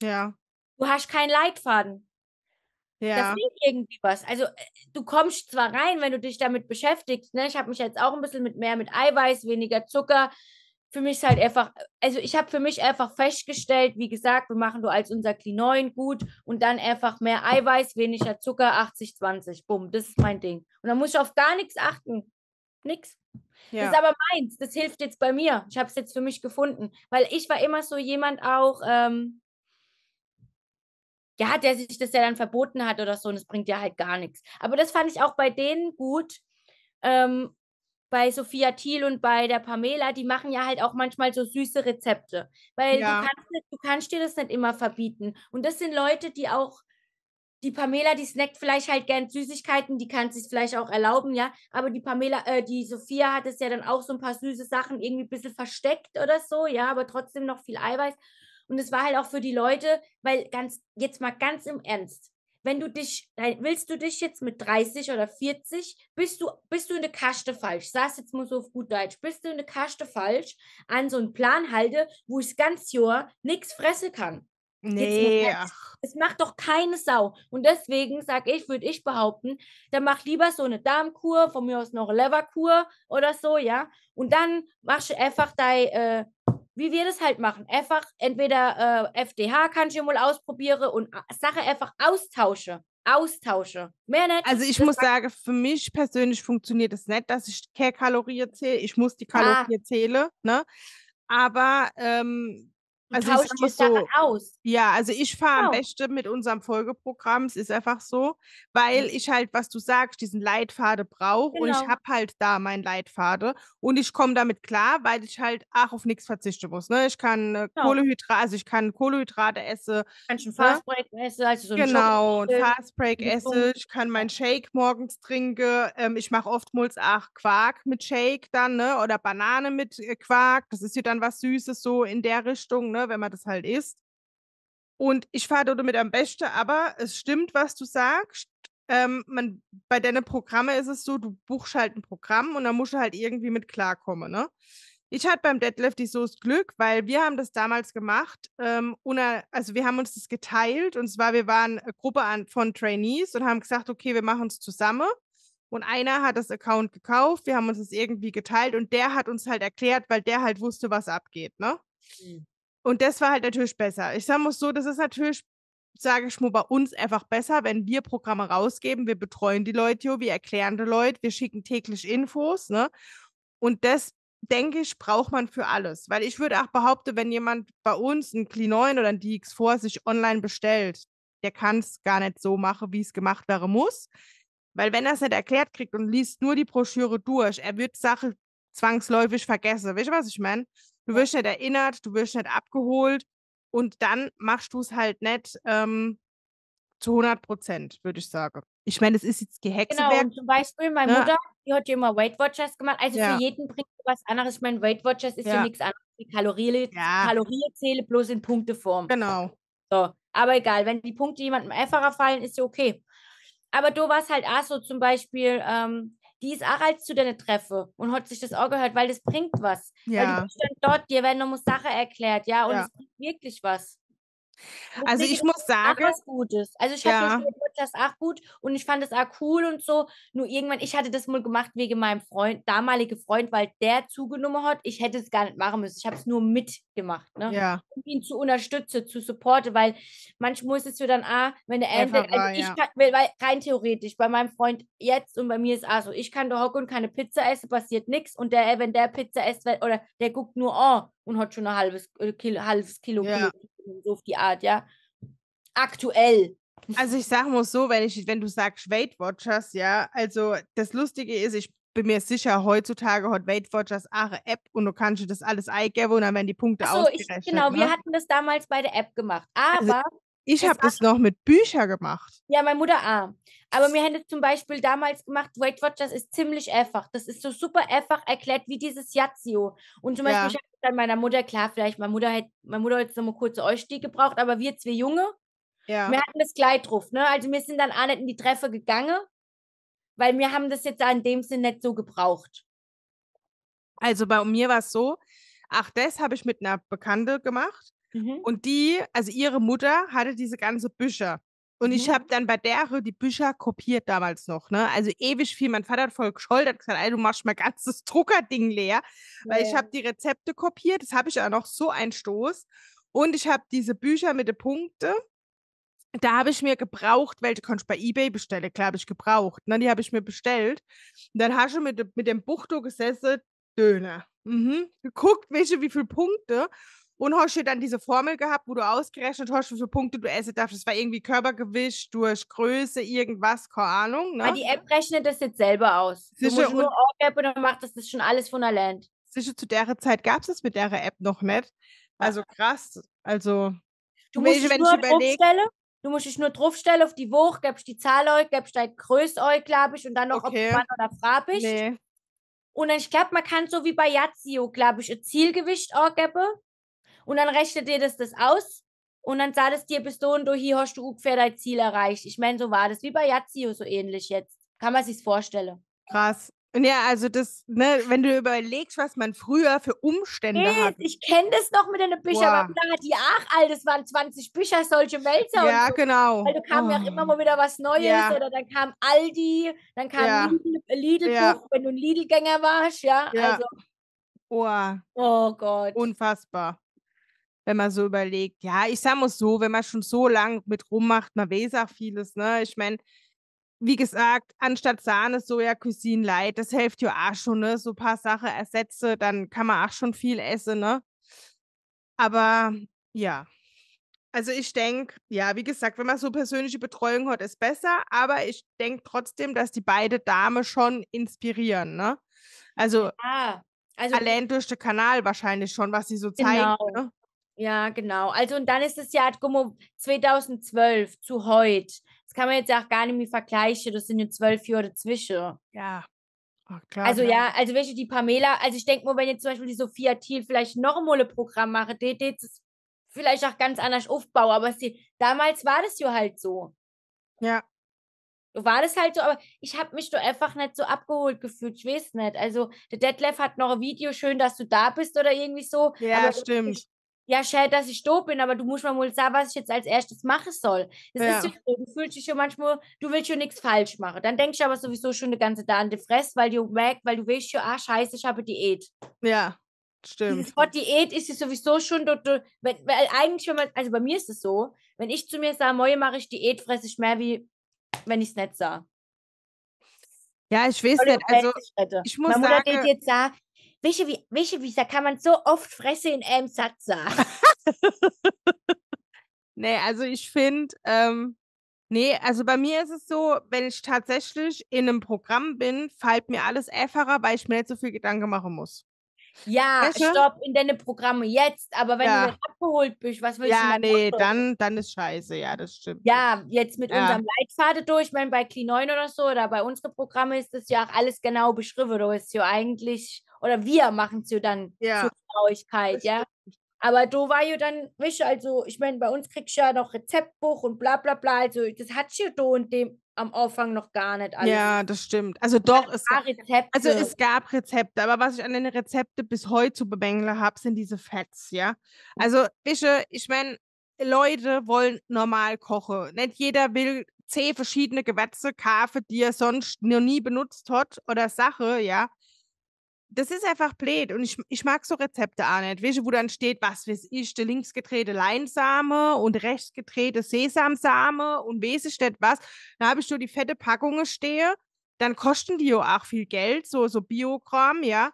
Ja. Du hast keinen Leitfaden. Ja. Da fehlt irgendwie was. Also, äh, du kommst zwar rein, wenn du dich damit beschäftigst. Ne? Ich habe mich jetzt auch ein bisschen mit mehr mit Eiweiß, weniger Zucker, für mich ist halt einfach, also ich habe für mich einfach festgestellt, wie gesagt, wir machen nur als unser 9 gut und dann einfach mehr Eiweiß, weniger Zucker, 80, 20. Bumm, das ist mein Ding. Und dann muss ich auf gar nichts achten. Nix. Ja. Das ist aber meins. Das hilft jetzt bei mir. Ich habe es jetzt für mich gefunden. Weil ich war immer so jemand auch, ähm, ja, der sich das ja dann verboten hat oder so. Und es bringt ja halt gar nichts. Aber das fand ich auch bei denen gut. Ähm, bei Sophia Thiel und bei der Pamela, die machen ja halt auch manchmal so süße Rezepte, weil ja. du, kannst, du kannst dir das nicht immer verbieten. Und das sind Leute, die auch die Pamela, die snackt vielleicht halt gern Süßigkeiten, die kann sich vielleicht auch erlauben, ja. Aber die Pamela, äh, die Sophia hat es ja dann auch so ein paar süße Sachen irgendwie ein bisschen versteckt oder so, ja, aber trotzdem noch viel Eiweiß. Und es war halt auch für die Leute, weil ganz, jetzt mal ganz im Ernst, wenn du dich, willst du dich jetzt mit 30 oder 40, bist du, bist du in der Kaste falsch, sag's jetzt mal so auf gut Deutsch, bist du in der Kaste falsch, an so einen Plan halte, wo ich das ganze Jahr nichts fressen kann. Nee, Es macht doch keine Sau. Und deswegen sage ich, würde ich behaupten, dann mach lieber so eine Darmkur, von mir aus noch eine Leverkur oder so, ja. Und dann machst du einfach dein, äh, wie wir das halt machen. Einfach entweder äh, FDH kann ich mal ausprobieren und äh, Sache einfach austausche. Austausche. Mehr nicht. Also ich das muss sagen, für mich persönlich funktioniert es das nicht, dass ich keine Kalorien zähle. Ich muss die ah. Kalorien ah. zählen. Ne? Aber ähm, also tauscht die Sachen aus. Ja, also ich fahre genau. am besten mit unserem Folgeprogramm, es ist einfach so, weil ich halt, was du sagst, diesen Leitfaden brauche genau. und ich genau. habe halt da meinen Leitfaden und ich komme damit klar, weil ich halt auch auf nichts verzichten muss. Ne? Ich kann äh, genau. Kohlehydrate, also ich kann Kohlehydrate essen. Kannst ein ne? Fastbreak ja? essen, also so Genau, ein Fastbreak essen, ich kann meinen Shake morgens trinken, ähm, ich mache oftmals auch Quark mit Shake dann, ne? oder Banane mit äh, Quark, das ist ja dann was Süßes so in der Richtung, ne? ne, wenn man das halt isst. Und ich fahre damit am besten, aber es stimmt, was du sagst. Ähm, man, bei deinen Programmen ist es so, du buchst halt ein Programm und dann musst du halt irgendwie mit klarkommen. Ne? Ich hatte beim Deadlift die Soße Glück, weil wir haben das damals gemacht. Ähm, ohne, äh, also wir haben uns das geteilt und zwar, wir waren eine Gruppe an, von Trainees und haben gesagt, okay, wir machen es zusammen. Und einer hat das Account gekauft, wir haben uns das irgendwie geteilt und der hat uns halt erklärt, weil der halt wusste, was abgeht. Ne? Mhm. Und das war halt natürlich besser. Ich sage muss so, das ist natürlich, sage ich mal, bei uns einfach besser, wenn wir Programme rausgeben. Wir betreuen die Leute, wir erklären die Leute, wir schicken täglich Infos. Ne? Und das denke ich, braucht man für alles. Weil ich würde auch behaupten, wenn jemand bei uns ein Kli 9 oder ein DX4 sich online bestellt, der kann es gar nicht so machen, wie es gemacht werden muss. Weil wenn er es nicht erklärt kriegt und liest nur die Broschüre durch, er wird Sache zwangsläufig vergessen. Weißt du, was ich meine? Du wirst nicht erinnert, du wirst nicht abgeholt und dann machst du es halt nicht ähm, zu 100 Prozent, würde ich sagen. Ich meine, es ist jetzt gehackt. Genau, und zum Beispiel meine ja. Ne? Mutter, die hat ja immer Weight Watchers gemacht. Also ja. für jeden bringt was anderes. Ich meine, Weight Watchers ist ja, ja nichts anderes wie Kalorien, ja. Kalorienzähle bloß in Punkteform. Genau. So. Aber egal, wenn die Punkte jemandem einfacher fallen, ist ja okay. Aber du warst halt auch so zum Beispiel, ähm, die ist auch als zu deinen Treffen und hat sich das auch gehört, weil das bringt was. Ja. Weil du bist dann dort, dir werden noch Sachen erklärt, ja, und es bringt wirklich was also ich muss sagen. Auch was Gutes. Also ich ja. das auch gut und ich fand das auch cool und so. Nur irgendwann, ich hatte das mal gemacht wegen meinem Freund, damaligen Freund, weil der zugenommen hat. Ich hätte es gar nicht machen müssen. Ich habe es nur mitgemacht, ne? Ja. Um ihn zu unterstützen, zu supporten, weil manchmal ist es ja dann auch, wenn der Ende, also ich ja. kann, weil rein theoretisch, bei meinem Freund jetzt und bei mir ist auch so, ich kann da hocken und keine Pizza essen, passiert nichts. Und der, wenn der Pizza isst, oder der guckt nur, oh, und hat schon ein halbes, äh, Kilo, halbes Kilo, ja. Kilo so auf die Art, ja. Aktuell. Also ich sage mal so, wenn ich, wenn du sagst Weight Watchers, ja, also das Lustige ist, ich bin mir sicher, heutzutage hat Weight Watchers eine App und du kannst dir das alles eingeben und dann werden die Punkte Ach so, ausgerechnet. Ich, genau, ne? wir hatten das damals bei der App gemacht. Also Aber also, ich habe das noch mit Büchern gemacht. Ja, meine Mutter auch. Aber mir hätte zum Beispiel damals gemacht, Weight Watchers ist ziemlich einfach. Das ist so super einfach erklärt wie dieses Yazio. Und zum Beispiel, ja. ich habe dann meiner Mutter, klar, vielleicht meine Mutter hätte, meine Mutter hätte noch mal kurze Eustieg gebraucht, aber wir zwei Junge, ja. wir hatten das Kleid drauf. Ne? Also wir sind dann auch nicht in die Treffe gegangen, weil wir haben das jetzt in dem Sinn nicht so gebraucht. Also bei mir war es so, ach, das habe ich mit einer Bekannte gemacht. Mhm. Und die, also ihre Mutter hatte diese ganze Bücher. Und mhm. ich habe dann bei der die Bücher kopiert damals noch, ne? Also ewig viel. Mein Vater hat voll gescholt, hat gesagt, ey, du machst mein ganzes Druckerding leer. Weil ja. ich habe die Rezepte kopiert, das habe ich auch noch so ein Stoß. Und ich habe diese Bücher mit den Punkten da habe ich mir gebraucht, welche konnte ich bei Ebay bestellen, klar habe ich gebraucht. Ne? Die habe ich mir bestellt. Und dann hast du mit, mit dem Buchto gesessen, Döner. Mhm. Geguckt, welche, wie viele Punkte. Und hast du dann diese Formel gehabt, wo du ausgerechnet hast, wie viele Punkte du essen darfst. Das war irgendwie Körpergewicht durch Größe, irgendwas, keine Ahnung. Ne? Aber die App rechnet das jetzt selber aus. Sicher du musst nur Org-App und dann macht das, das schon alles von der Land. Sicher zu der Zeit gab es das mit der App noch nicht. Also krass. Also, du musst ich, wenn nur ich überlege. Du musst dich nur draufstellen auf die Woche, gibst die Zahl euch, gibst dein Größ euch, glaube ich, und dann noch okay. ob Mann oder Frau bist. Nee. Und dann, ich glaube, man kann so wie bei Yazio, glaube ich, ein Zielgewicht angeben. Und dann rechnet dir das das aus und dann sagt es dir, bis so und hier hast du ungefähr dein Ziel erreicht. Ich meine, so war das wie bei Yazio so ähnlich jetzt. Kann man sich's vorstellen. Krass. Und ja, also das, ne, wenn du überlegst, was man früher für Umstände yes, hat. Ich kenne das noch mit den Büchern, Boah. da hat die ach, all das waren 20 Bücher, solche Wälzer. Ja, so. genau. Weil da kam oh. ja immer mal wieder was Neues ja. oder dann kam Aldi, dann kam ja. Lidl, Lidl ja. wenn du ein Lidlgänger warst, ja. ja. Also. Oh. oh Gott. Unfassbar wenn man so überlegt. Ja, ich sage mal so, wenn man schon so lange mit rummacht, man weiß auch vieles, ne? Ich meine, wie gesagt, anstatt Sahne, Soja, Cuisine Light, das hilft ja auch schon, ne? So ein paar Sachen ersetze, dann kann man auch schon viel essen, ne? Aber ja. Also ich denke, ja, wie gesagt, wenn man so persönliche Betreuung hat, ist besser, aber ich denke trotzdem, dass die beiden Damen schon inspirieren, ne? Also, ja, also allein durch den Kanal wahrscheinlich schon, was sie so zeigen. Genau. Ne? Ja, genau. Also und dann ist das Jahr 2012 zu heute. Das kann man jetzt auch gar nicht mehr vergleichen. Das sind ja zwölf Jahre dazwischen. Ja. Ach, oh, klar, also klar. Ne? ja, also welche die Pamela, also ich denke mal, wenn jetzt zum Beispiel die Sophia Thiel vielleicht noch ein ein Programm mache, die, die das vielleicht auch ganz anders aufbauen, aber sie, damals war das ja halt so. Ja. War das halt so, aber ich habe mich doch einfach nicht so abgeholt gefühlt, ich weiß nicht. Also der Detlef hat noch ein Video, schön, dass du da bist oder irgendwie so. Ja, stimmt ja, schade, dass ich da bin, aber du musst mir mal sagen, was ich jetzt als erstes machen soll. Das ja. ist so, du fühlst dich ja manchmal, du willst ja nichts falsch machen. Dann denkst du aber sowieso schon eine ganze Tag an die Fresse, weil du merkst, weil du weißt ja, ah, scheiße, ich habe Diät. Ja, stimmt. Dieses Wort Diät ist es sowieso schon, du, du, weil, weil eigentlich, wenn man, also bei mir ist es so, wenn ich zu mir sage, moje mache ich Diät, fresse ich mehr, wie wenn ich es nicht sah. Ja, ich weiß nicht. Also, ich muss Meine Mutter sagen, jetzt sagen, Weißt du, wie, weißt du, kann man so oft Fresse in einem Satz sagen? nee, also ich finde, ähm, nee, also bei mir ist es so, wenn ich tatsächlich in einem Programm bin, fällt mir alles einfacher, weil ich mir nicht so viel Gedanken machen muss. Ja, weißt stopp in deine Programme jetzt, aber wenn ja. du abgeholt bist, was willst ja, du Ja, nee, machen? dann, dann ist scheiße, ja, das stimmt. Ja, jetzt mit ja. unserem Leitfaden durch, ich meine, bei Clean 9 oder so oder bei unseren Programmen ist das ja auch alles genau beschrieben, du ist ja eigentlich oder wir machen es ja dann ja. zur Traurigkeit, ja. Aber du war ja dann, weißt also ich meine, bei uns kriegst du ja noch Rezeptbuch und bla bla bla. Also das hat ja da und dem am Anfang noch gar nicht alles. Ja, das stimmt. Also doch, es, gab Rezepte. also es gab Rezepte, aber was ich an den Rezepten bis heute zu bemängeln habe, sind diese Fats, ja. Mhm. Also, wische, ich meine, Leute wollen normal kochen. Nicht jeder will zehn verschiedene Gewürze kaufen, die er sonst noch nie benutzt hat oder Sache, ja das ist einfach blöd und ich, ich mag so Rezepte auch nicht, weißt du, wo dann steht, was weiß ich, der links gedrehte Leinsame und rechts gedrehte Sesamsame und weiß ich nicht was. Da habe ich so die fette Packungen stehe, dann kosten die ja auch viel Geld, so, so Biogramm, ja.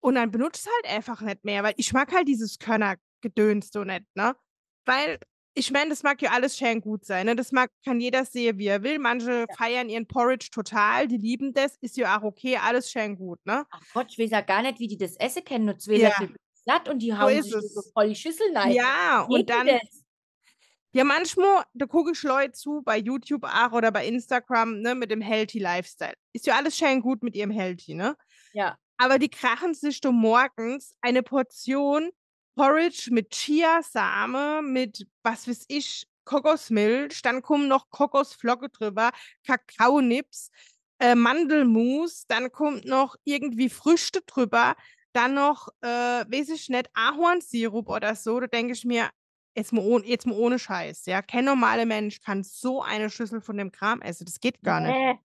Und dann benutzt es halt einfach nicht mehr, weil ich mag halt dieses Körnergedöns so nicht, ne? Weil ich meine, das mag ja alles schön gut sein. Ne? Das mag, kann jeder sehen, wie er will. Manche ja. feiern ihren Porridge total, die lieben das, ist ja auch okay, alles schön gut. Ne? Ach Gott, ich weiß ja gar nicht, wie die das essen kennen. Nur zwei ja. satt und die so hauen sich so voll die Schüssel rein. Ja, und dann. Ja, manchmal, da gucke ich Leute zu bei YouTube auch oder bei Instagram, ne, mit dem Healthy Lifestyle. Ist ja alles schön gut mit ihrem Healthy, ne? Ja. Aber die krachen sich doch morgens eine Portion Porridge mit Chiasame, mit was weiß ich, Kokosmilch, dann kommen noch Kokosflocke drüber, Kakaonips, äh, Mandelmus, dann kommt noch irgendwie Früchte drüber, dann noch, äh, weiß ich nicht, Ahornsirup oder so. Da denke ich mir, jetzt mal, ohne, jetzt mal ohne Scheiß, ja. Kein normaler Mensch kann so eine Schüssel von dem Kram essen. Das geht gar nee. nicht.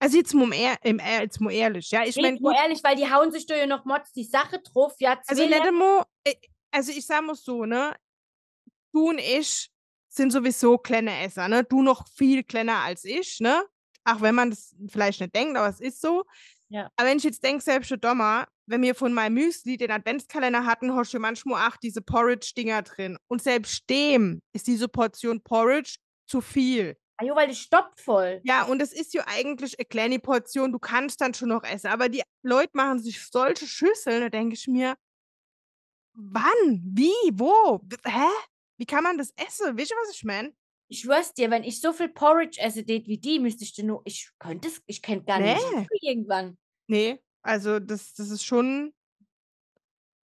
Also jetzt mal, ehr, jetzt mal ehrlich, ja. Ich meine, ehrlich, weil die hauen sich doch ja noch Mods die Sache drauf, ja. Also nicht einmal, äh, also ich sag mal so, ne? Du und ich sind sowieso kleine Esser, ne? Du noch viel kleiner als ich, ne? Auch wenn man das vielleicht nicht denkt, aber es ist so. Ja. Aber wenn ich jetzt denke, selbst schon Dommer, wenn wir von meinem Müsli den Adventskalender hatten, hast du manchmal auch diese Porridge-Dinger drin. Und selbst dem ist diese Portion Porridge zu viel. Ah, ja, weil die stoppt voll. Ja, und es ist ja eigentlich eine kleine Portion, du kannst dann schon noch essen. Aber die Leute machen sich solche Schüsseln, da denke ich mir, wann, wie, wo, hä? Wie kann man das essen? Weißt du, was ich meine? Ich schwör's dir, wenn ich so viel Porridge esse wie die, müsste ich denn nur, ich könnte es, ich könnte gar nee. nicht irgendwann. Nee, also das, das ist schon,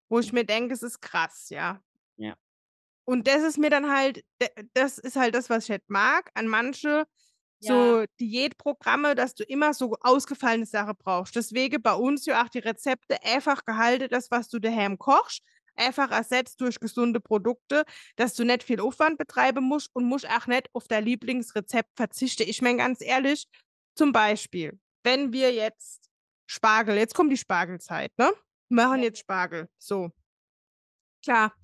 wo ich hm. mir denke, es ist krass, ja. Und das ist mir dann halt, das ist halt das, was ich halt mag an manche ja. so Diätprogramme, dass du immer so ausgefallene Sachen brauchst. Deswegen bei uns ja auch die Rezepte einfach gehalten, das, was du daheim kochst, einfach ersetzt durch gesunde Produkte, dass du nicht viel Aufwand betreiben musst und musst auch nicht auf dein Lieblingsrezept verzichten. Ich meine ganz ehrlich, zum Beispiel, wenn wir jetzt Spargel, jetzt kommt die Spargelzeit, ne? Wir machen jetzt Spargel, so. Klar,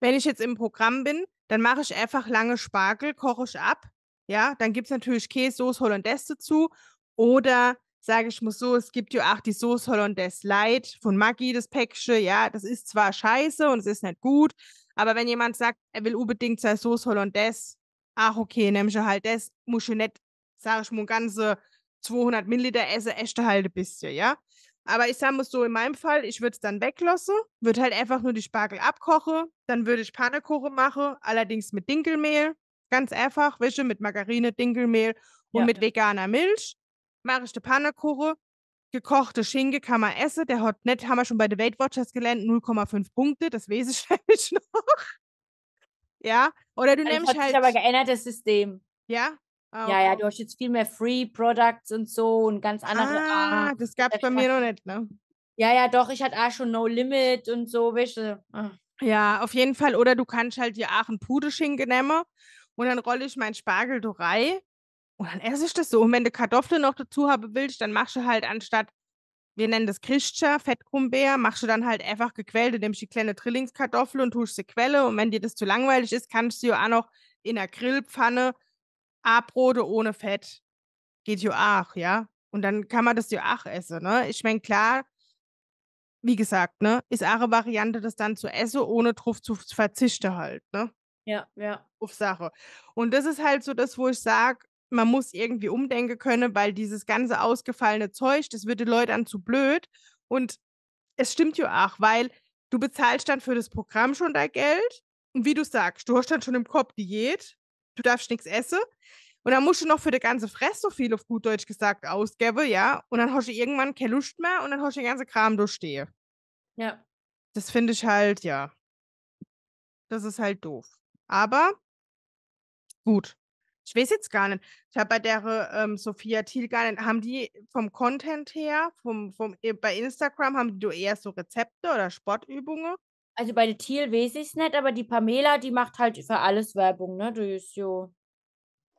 wenn ich jetzt im Programm bin, dann mache ich einfach lange Spargel, koche ich ab. Ja, dann gibt es natürlich Käse, Soße Hollandaise dazu. Oder sage ich, muss so, es gibt ja auch die Soße Hollandaise Light von Maggi, das Päckchen. Ja, das ist zwar scheiße und es ist nicht gut, aber wenn jemand sagt, er will unbedingt seine Soße Hollandaise, ach okay, nehme ich halt das, muss ich nicht, sage ich, mal ganze 200 Milliliter esse, echte halt ein bisschen, ja. Aber ich sage muss so in meinem Fall, ich würde es dann weglassen, würde halt einfach nur die Spargel abkochen, dann würde ich Pannekuchen machen, allerdings mit Dinkelmehl, ganz einfach, wische mit Margarine, Dinkelmehl und ja. mit veganer Milch. Mache ich die Pannekuchen, gekochte Schinken kann man essen, der hat nett, haben wir schon bei The Weight Watchers gelernt, 0,5 Punkte, das weiß ich nämlich noch. Ja, oder du also nimmst hat halt. Sich aber geändert das System. Ja, Ah, ja, ja, du hast jetzt viel mehr Free Products und so und ganz andere. Ah, Art. das gab es bei mir noch nicht, ne? Ja, ja, doch, ich hatte auch schon No Limit und so, weißt du. Ah. Ja, auf jeden Fall. Oder du kannst halt dir Aachen einen Pudeschinken nehmen und dann rolle ich meinen Spargel rein und dann esse ich das so. Und wenn du Kartoffeln noch dazu haben willst, dann machst du halt anstatt, wir nennen das Kristscher, Fettkrumbär, machst du dann halt einfach gequält. Du nimmst die kleine Trillingskartoffel und tust sie Quelle. Und wenn dir das zu langweilig ist, kannst du sie auch noch in der Grillpfanne A-Brote ohne Fett geht Joach, ja. Und dann kann man das Joach essen, ne? Ich meine, klar, wie gesagt, ne, ist eine Variante, das dann zu essen, ohne drauf zu verzichten halt, ne? Ja, ja. Auf Sache. Und das ist halt so das, wo ich sage, man muss irgendwie umdenken können, weil dieses ganze ausgefallene Zeug, das wird den Leuten zu blöd. Und es stimmt ja auch, weil du bezahlst dann für das Programm schon dein Geld. Und wie du sagst, du hast dann schon im Kopf Diät, du darfst nichts essen. Und dann musst du noch für die ganze Fress so viel auf gut Deutsch gesagt ausgeben, ja. Und dann hast du irgendwann keine Lust mehr und dann hast du den ganzen Kram durchstehen. Ja. Das finde ich halt, ja. Das ist halt doof. Aber gut. Ich weiß jetzt gar nicht. Ich habe bei der ähm, Sophia Thiel gar nicht, haben die vom Content her, vom, vom, bei Instagram, haben die eher so Rezepte oder Sportübungen? Also bei der Thiel weiß ich es nicht, aber die Pamela, die macht halt für alles Werbung, ne? Die ist so.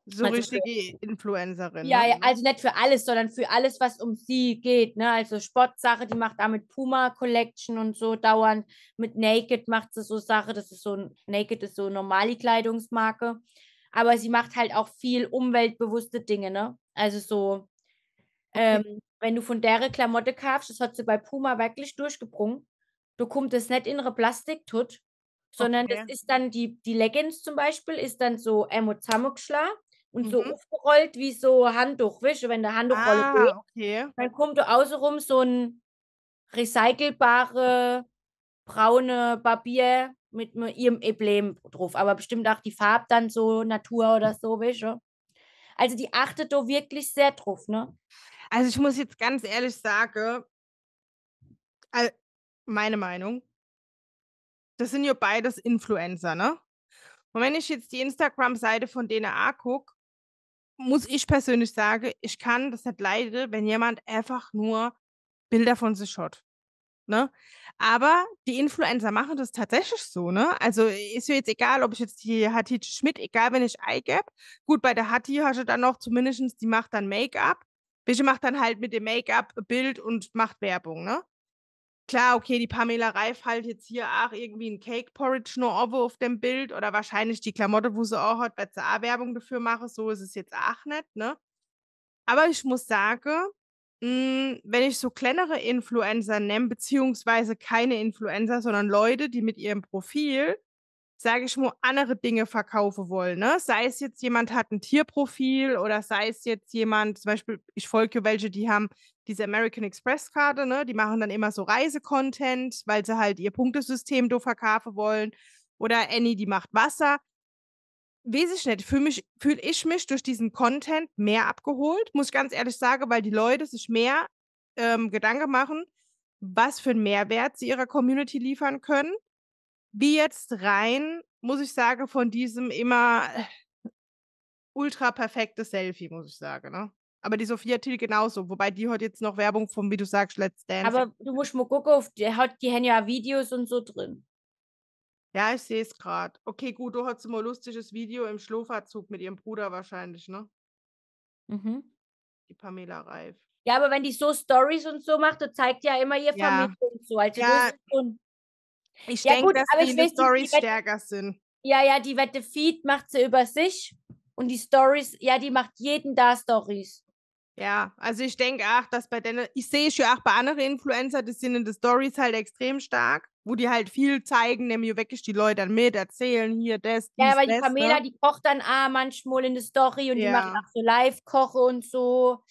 So also richtige für, Influencerin. Ja, ne? also nicht für alles, sondern für alles, was um sie geht. Ne? Also Sportsache, die macht da mit Puma Collection und so dauernd. Mit Naked macht sie so Sache. Das ist so Naked ist so normale Kleidungsmarke. Aber sie macht halt auch viel umweltbewusste Dinge, ne? Also so, okay. ähm, wenn du von der Klamotte kaufst, das hat sie bei Puma wirklich durchgebrungen da kommt das nicht innere Plastik tut, sondern okay. das ist dann die, die Leggings zum Beispiel, ist dann so einmal ähm, zusammengeschlagen und mhm. so aufgerollt wie so Handtuch, weißt du, wenn der Handtuch ah, rollt, okay. dann kommt da außenrum so ein recycelbare braune Papier mit ihrem Emblem drauf, aber bestimmt auch die Farbe dann so Natur oder so, weißt du. Also die achtet da wirklich sehr drauf, ne? Also ich muss jetzt ganz ehrlich sagen, meine Meinung, das sind ja beides Influencer, ne? Und wenn ich jetzt die Instagram-Seite von DNA gucke, muss ich persönlich sagen, ich kann das nicht leiden, wenn jemand einfach nur Bilder von sich schaut. Ne? Aber die Influencer machen das tatsächlich so, ne? Also ist mir jetzt egal, ob ich jetzt die Hattie Schmidt, egal wenn ich eingebe. Gut, bei der Hattie hast du dann noch zumindest, die macht dann Make-up. Welche macht dann halt mit dem Make-up Bild und macht Werbung, ne? klar, okay, die Pamela Reif halt jetzt hier auch irgendwie ein Cake Porridge nur oben auf dem Bild oder wahrscheinlich die Klamotte, wo sie auch hat, weil sie auch Werbung dafür mache. So ist es jetzt auch nicht, ne? Aber ich muss sagen, mh, hm, wenn ich so kleinere Influencer nenne, beziehungsweise keine Influencer, sondern Leute, die mit ihrem Profil, sage ich mal, andere Dinge verkaufen wollen, ne? Sei es jetzt jemand hat ein Tierprofil oder sei es jetzt jemand, zum Beispiel, ich folge welche, die haben diese American Express-Karte, ne? Die machen dann immer so Reisecontent, weil sie halt ihr Punktesystem do verkaufen wollen. Oder Annie, die macht Wasser. Weiß ich nicht, fühle fühl ich mich durch diesen Content mehr abgeholt, muss ich ganz ehrlich sagen, weil die Leute sich mehr ähm, Gedanken machen, was für einen Mehrwert sie ihrer Community liefern können. Wie jetzt rein, muss ich sagen, von diesem immer äh, ultra perfektes Selfie, muss ich sagen. Ne? Aber die Sophia Thiel genauso, wobei die hat jetzt noch Werbung vom, wie du sagst, Let's Dance. Aber du musst mal gucken, auf die, hat, die haben ja Videos und so drin. Ja, ich sehe es gerade. Okay, gut, du hast mal ein lustiges Video im Schloferzug mit ihrem Bruder wahrscheinlich, ne? Mhm. Die Pamela Reif. Ja, aber wenn die so Stories und so macht, dann zeigt ja immer ihr ja. Familie und so. Also ja. Schon... Ich ja, denke, dass die, die Stories stärker sind. Ja, ja, die Wette Feed macht sie über sich und die Stories, ja, die macht jeden da Stories. Ja, also ich denke auch, dass bei denen, ich sehe es ja auch bei anderen Influencer, die sind in den Stories halt extrem stark, wo die halt viel zeigen, nämlich oh, wirklich die Leute dann mit, erzählen hier das. Ja, dies, aber die das, ne? Pamela, ne? die kocht dann auch manchmal in der Story und ja. die macht auch so Live-Koche und so.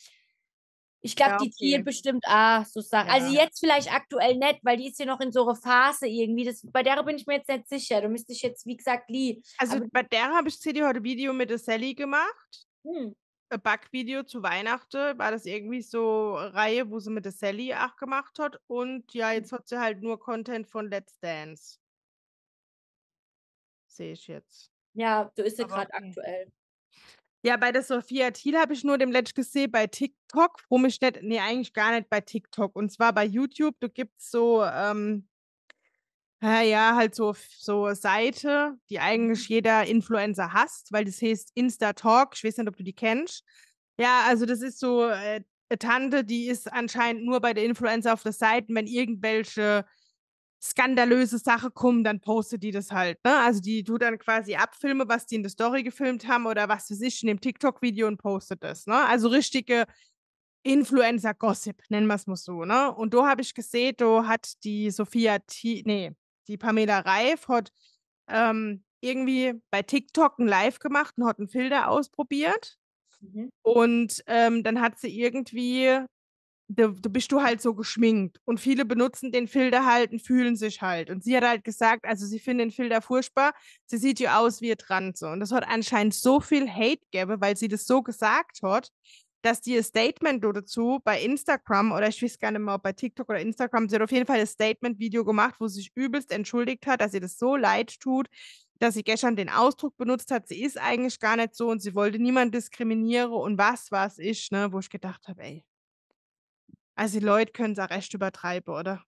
Ich glaube, ja, okay. die zielt bestimmt auch so Sachen. Ja. Also jetzt vielleicht aktuell nicht, weil die ist ja noch in so einer Phase irgendwie. Das, bei der bin ich mir jetzt nicht sicher. Du müsstest jetzt, wie gesagt, Lee. Also Aber bei der habe ich CD heute Video mit der Sally gemacht. Hm. Äh, Backvideo zu Weihnachten war das irgendwie so eine Reihe, wo sie mit der Sally auch gemacht hat. Und ja, mhm. jetzt hat sie halt nur Content von Let's Dance. Sehe ich jetzt. Ja, so ist sie gerade aktuell. Ja, bei der Sophia Thiel habe ich nur dem Letzt gesehen bei TikTok. Komisch nicht, nee, eigentlich gar nicht bei TikTok. Und zwar bei YouTube, da gibt es so ähm, ja, ja, halt so, so Seite, die eigentlich mhm. jeder Influencer hasst, weil das heißt Insta-Talk. Ich weiß nicht, ob du die kennst. Ja, also das ist so äh, eine Tante, die ist anscheinend nur bei der Influencer auf der Seite, wenn irgendwelche skandalöse Sache kommen, dann postet die das halt. Ne? Also die tut dann quasi Abfilme, was die in der Story gefilmt haben oder was für sich in dem TikTok-Video und postet das. Ne? Also richtige Influencer-Gossip, nennen wir es mal so. Ne? Und da habe ich gesehen, da hat die Sophia T, nee, die Pamela Reif hat ähm, irgendwie bei TikTok ein Live gemacht und hat einen Filter ausprobiert. Mhm. Und ähm, dann hat sie irgendwie, da, da, bist du halt so geschminkt. Und viele benutzen den Filter halt und fühlen sich halt. Und sie hat halt gesagt, also sie finden den Filter furchtbar, sie sieht ja aus wie Transe. Und das hat anscheinend so viel Hate gegeben, weil sie das so gesagt hat, dass die ein Statement dazu bei Instagram oder ich weiß gar nicht mehr, ob bei TikTok oder Instagram, sie hat auf jeden Fall ein Statement-Video gemacht, wo sie sich übelst entschuldigt hat, dass ihr das so leid tut, dass sie gestern den Ausdruck benutzt hat, sie ist eigentlich gar nicht so und sie wollte niemanden diskriminieren und was, was ich, ne, wo ich gedacht habe, ey. Also die Leute können es auch recht übertreiben, oder?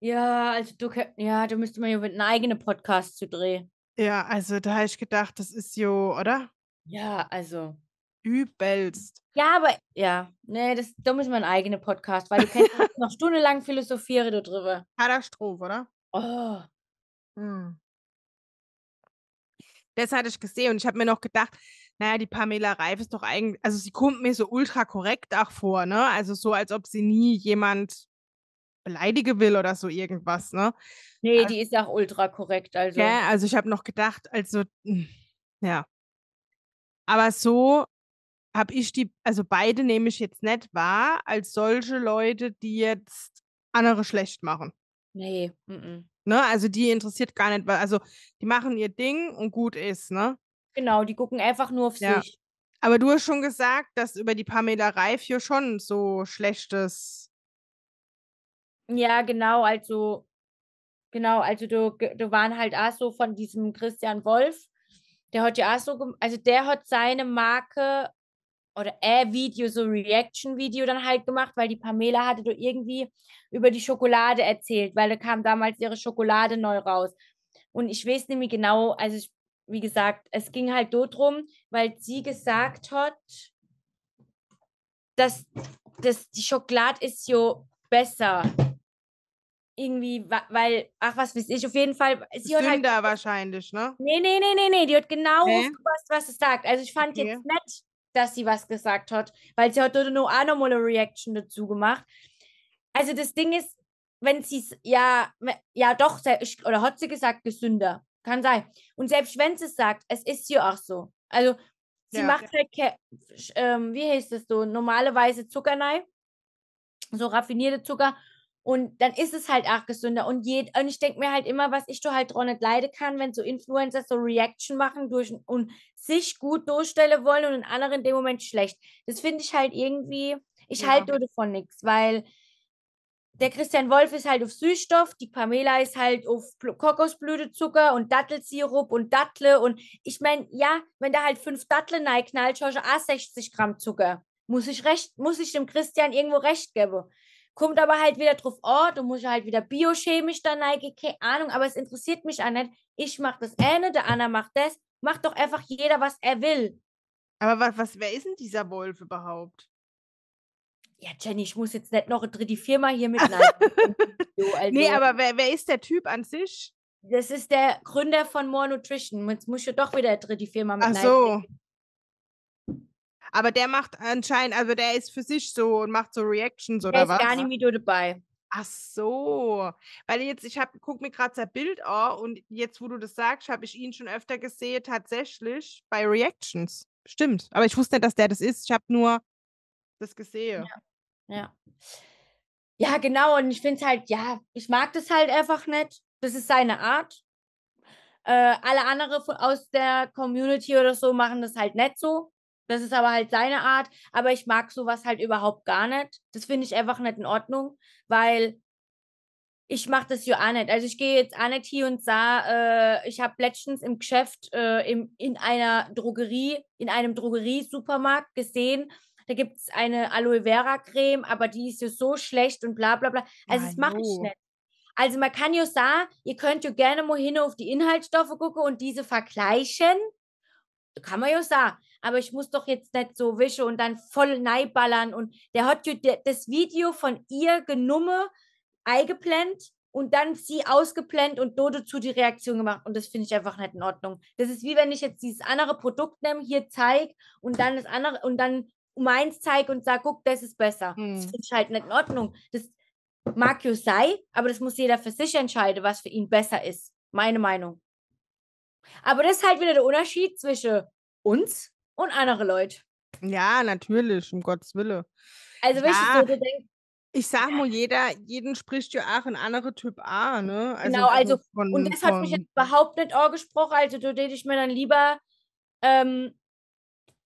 Ja, also du, ja, du müsstest mal mit einem eigenen Podcast zu drehen. Ja, also da habe ich gedacht, das ist jo, oder? Ja, also übelst. Ja, aber ja, nee, das dumm ist mein eigener Podcast, weil du kannst noch stundenlang philosophiere du drüber. Katastrophe, oder? Oh. Hm. Das hatte ich gesehen und ich habe mir noch gedacht, naja, die Pamela Reif ist doch eigentlich, also sie kommt mir so ultra korrekt auch vor, ne? Also so, als ob sie nie jemand beleidige will oder so irgendwas, ne? Nee, also, die ist auch ultra korrekt, also. Ja, also ich habe noch gedacht, also, hm, ja. Aber so habe ich die, also beide nehme ich jetzt nicht wahr als solche Leute, die jetzt andere schlecht machen. Nee. M -m. Ne? Also die interessiert gar nicht, also die machen ihr Ding und gut ist, ne? Genau, die gucken einfach nur auf ja. sich. Aber du hast schon gesagt, dass über die Pamela Reif hier schon so schlechtes. Ja, genau, also genau, also du, du waren halt auch so von diesem Christian Wolf, der hat ja auch so, also der hat seine Marke oder äh Video, so Reaction-Video dann halt gemacht, weil die Pamela hatte doch irgendwie über die Schokolade erzählt, weil da kam damals ihre Schokolade neu raus. Und ich weiß nämlich genau, also ich, wie gesagt, es ging halt drum, weil sie gesagt hat, dass, dass die Schokolade ist jo besser. Irgendwie, weil, ach was weiß ich, auf jeden Fall. Sie halt Sünder halt, wahrscheinlich, ne? Nee, nee, nee, nee, nee, die hat genau Hä? aufgepasst, was es sagt. Also ich fand okay. jetzt nicht, dass sie was gesagt hat, weil sie hat dort noch auch nochmal eine Reaction dazu gemacht. Also das Ding ist, wenn sie es, ja, ja doch, oder hat sie gesagt, gesünder. Kann sein. Und selbst wenn sie es sagt, es ist ja auch so. Also sie ja, macht ja. halt, ähm, wie heißt das so, normalerweise Zuckernei, so raffinierte Zucker und dann ist es halt auch gesünder. Und, je, und ich denke mir halt immer, was ich doch halt dran nicht leiden kann, wenn so Influencer so Reaction machen durch, und sich gut durchstellen wollen und den anderen in dem Moment schlecht. Das finde ich halt irgendwie, ich ja. halte davon nichts, weil der Christian Wolf ist halt auf Süßstoff, die Pamela ist halt auf Kokosblütezucker und Dattelsirup und Dattle. Und ich meine, ja, wenn da halt fünf Datteln reinknallt, schaust ich auch 60 Gramm Zucker. Muss ich, recht, muss ich dem Christian irgendwo recht geben. Kommt aber halt wieder drauf an, du musst halt wieder biochemisch da neigen, keine Ahnung, aber es interessiert mich auch nicht. Ich mach das eine, der Anna macht das. Macht doch einfach jeder, was er will. Aber was, was, wer ist denn dieser Wolf überhaupt? Ja, Jenny, ich muss jetzt nicht noch eine dritte Firma hier mitnehmen. also. Nee, aber wer, wer ist der Typ an sich? Das ist der Gründer von More Nutrition. Jetzt muss ich doch wieder eine dritte Firma mitnehmen. Ach so. Aber der macht anscheinend, also der ist für sich so und macht so Reactions oder was? Der ist gar nicht ne? mit dabei. Ach so, weil jetzt, ich hab, guck mir gerade sein Bild an und jetzt, wo du das sagst, habe ich ihn schon öfter gesehen, tatsächlich bei Reactions. Stimmt, aber ich wusste nicht, dass der das ist. Ich habe nur das gesehen. Ja. ja. ja genau. Und ich finde es halt, ja, ich mag das halt einfach nicht. Das ist seine Art. Äh, alle anderen aus der Community oder so machen das halt nicht so. Das ist aber halt seine Art. Aber ich mag sowas halt überhaupt gar nicht. Das finde ich einfach nicht in Ordnung, weil ich mache das ja auch nicht. Also ich gehe jetzt auch nicht hier und sah, äh, ich habe letztens im Geschäft äh, im, in einer Drogerie, in einem Drogeriesupermarkt gesehen, da gibt es eine Aloe Vera Creme, aber die ist ja so schlecht und bla bla bla. Also Nein, das mache ich nicht. Also man kann ja sagen, ihr könnt ja gerne mal hin auf die Inhaltsstoffe gucken und diese vergleichen. Kann man ja sagen aber ich muss doch jetzt nicht so wischen und dann voll neiballern. Und der hat das Video von ihr genommen, eingeblendet und dann sie ausgeblendet und Dodo zu die Reaktion gemacht. Und das finde ich einfach nicht in Ordnung. Das ist wie wenn ich jetzt dieses andere Produkt nehme, hier zeige und dann das andere und dann meins zeige und sage, guck, das ist besser. Hm. Das finde ich halt nicht in Ordnung. Das mag ja sein, aber das muss jeder für sich entscheiden, was für ihn besser ist. Meine Meinung. Aber das ist halt wieder der Unterschied zwischen uns und andere Leute. Ja, natürlich, um Gottes Willen. Also, wenn ja, ich so denke. Ich sag mal, jeder, jeden spricht ja auch ein anderer Typ A, ne? Also genau, also, von, und das von, hat mich jetzt überhaupt nicht angesprochen, also da hätte ich mir dann lieber, ähm,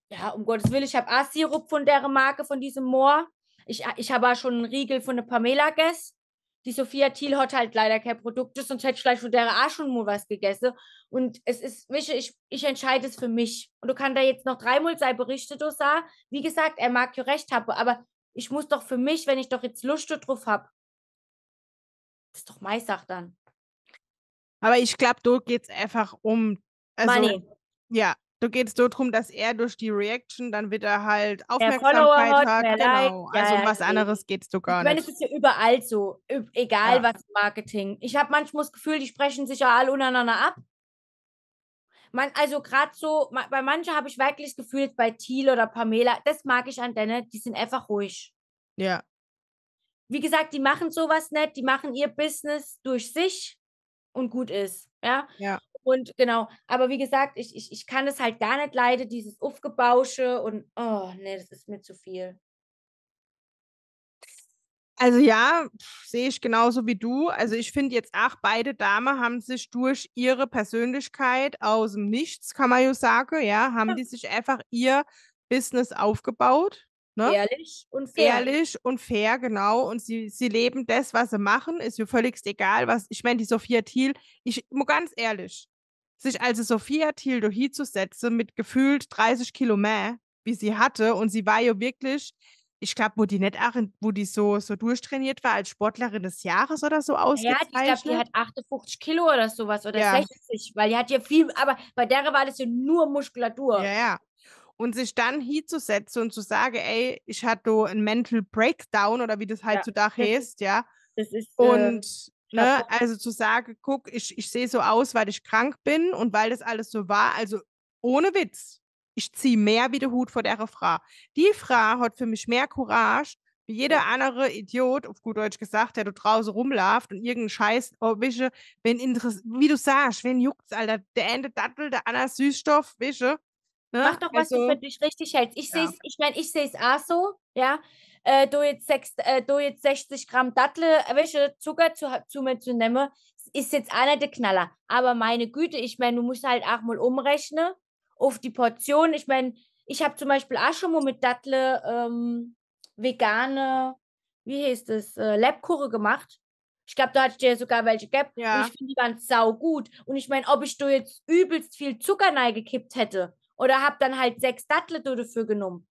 ja, um Gottes Willen, ich habe A-Sirup von der Marke, von diesem Moor. Ich, ich habe auch schon einen Riegel von der Pamela Guess die Sophia Thiel hat halt leider kein Produkt, sonst hätte ich vielleicht von der auch schon mal was gegessen. Und es ist, mich, ich, ich entscheide es für mich. Und du kannst da jetzt noch dreimal sein Berichte da Wie gesagt, er mag ja recht haben, aber ich muss doch für mich, wenn ich doch jetzt Lust drauf habe, ist doch meine Sache dann. Aber ich glaube, da geht es einfach um. Also, Money. Ja, Du geht es darum, dass er durch die Reaction dann wieder halt Aufmerksamkeit hat. Genau. Like. also ja, was anderes geht es doch gar ich nicht. Ich meine, es ist ja überall so, egal ja. was Marketing. Ich habe manchmal das Gefühl, die sprechen sich ja alle untereinander ab. Man, also gerade so, bei manchen habe ich wirklich das Gefühl, bei Thiel oder Pamela, das mag ich an denen, die sind einfach ruhig. Ja. Wie gesagt, die machen sowas nicht, die machen ihr Business durch sich und gut ist. Ja. ja. Und genau, aber wie gesagt, ich, ich, ich kann es halt gar nicht leiden, dieses Aufgebausche und oh, nee, das ist mir zu viel. Also ja, sehe ich genauso wie du. Also ich finde jetzt auch, beide Damen haben sich durch ihre Persönlichkeit aus dem Nichts, kann man ja sagen, ja, haben hm. die sich einfach ihr Business aufgebaut. Ne? Ehrlich und fair. Ehrlich und fair, genau. Und sie, sie leben das, was sie machen, ist mir völlig egal, was, ich meine, die Sophia Thiel, ich, ganz ehrlich, sich also Sophia Thiel setzte mit gefühlt 30 Kilo mehr, wie sie hatte. Und sie war ja wirklich, ich glaube, wo die nicht auch, wo die so, so durchtrainiert war als Sportlerin des Jahres oder so ausgezeichnet. Ja, ich glaube, die hat 58 Kilo oder sowas oder ja. 60, weil die hat ja viel, aber bei der war das ja nur Muskulatur. Ja, ja. Und sich dann hinzusetzen und zu sagen, ey, ich hatte einen Mental Breakdown oder wie das halt ja. so da heißt, ja. Das ist, äh, und Ne? Also zu sagen, guck, ich, ich sehe so aus, weil ich krank bin und weil das alles so war. Also ohne Witz, ich ziehe mehr wie der Hut vor der Frau. Die Frau hat für mich mehr Courage, wie jeder andere Idiot, auf gut Deutsch gesagt, der du draußen rumlauft und irgendeinen Scheiß, oh, wische, wenn Interess wie du sagst, wen juckt's, Alter, der Ende Dattel, der Anna Süßstoff, wische, Ne? Mach doch, was also, du für also dich richtig hältst. Ich ja. sehe ich meine, ich sehe es auch so, ja. Äh, du, jetzt sechs, äh, du jetzt 60 Gramm Dattel, welche Zucker zu, zu mir zu nehmen, ist jetzt einer der Knaller. Aber meine Güte, ich meine, du musst halt auch mal umrechnen auf die Portion. Ich meine, ich habe zum Beispiel auch schon mal mit Dattel ähm, vegane, wie heißt das, äh, Lebkuche gemacht. Ich glaube, da hatte ich dir sogar welche gehabt. Ja. Und ich finde die ganz sau gut. Und ich meine, ob ich da jetzt übelst viel Zucker neigekippt hätte, oder habe dann halt sechs Datteln dafür genommen.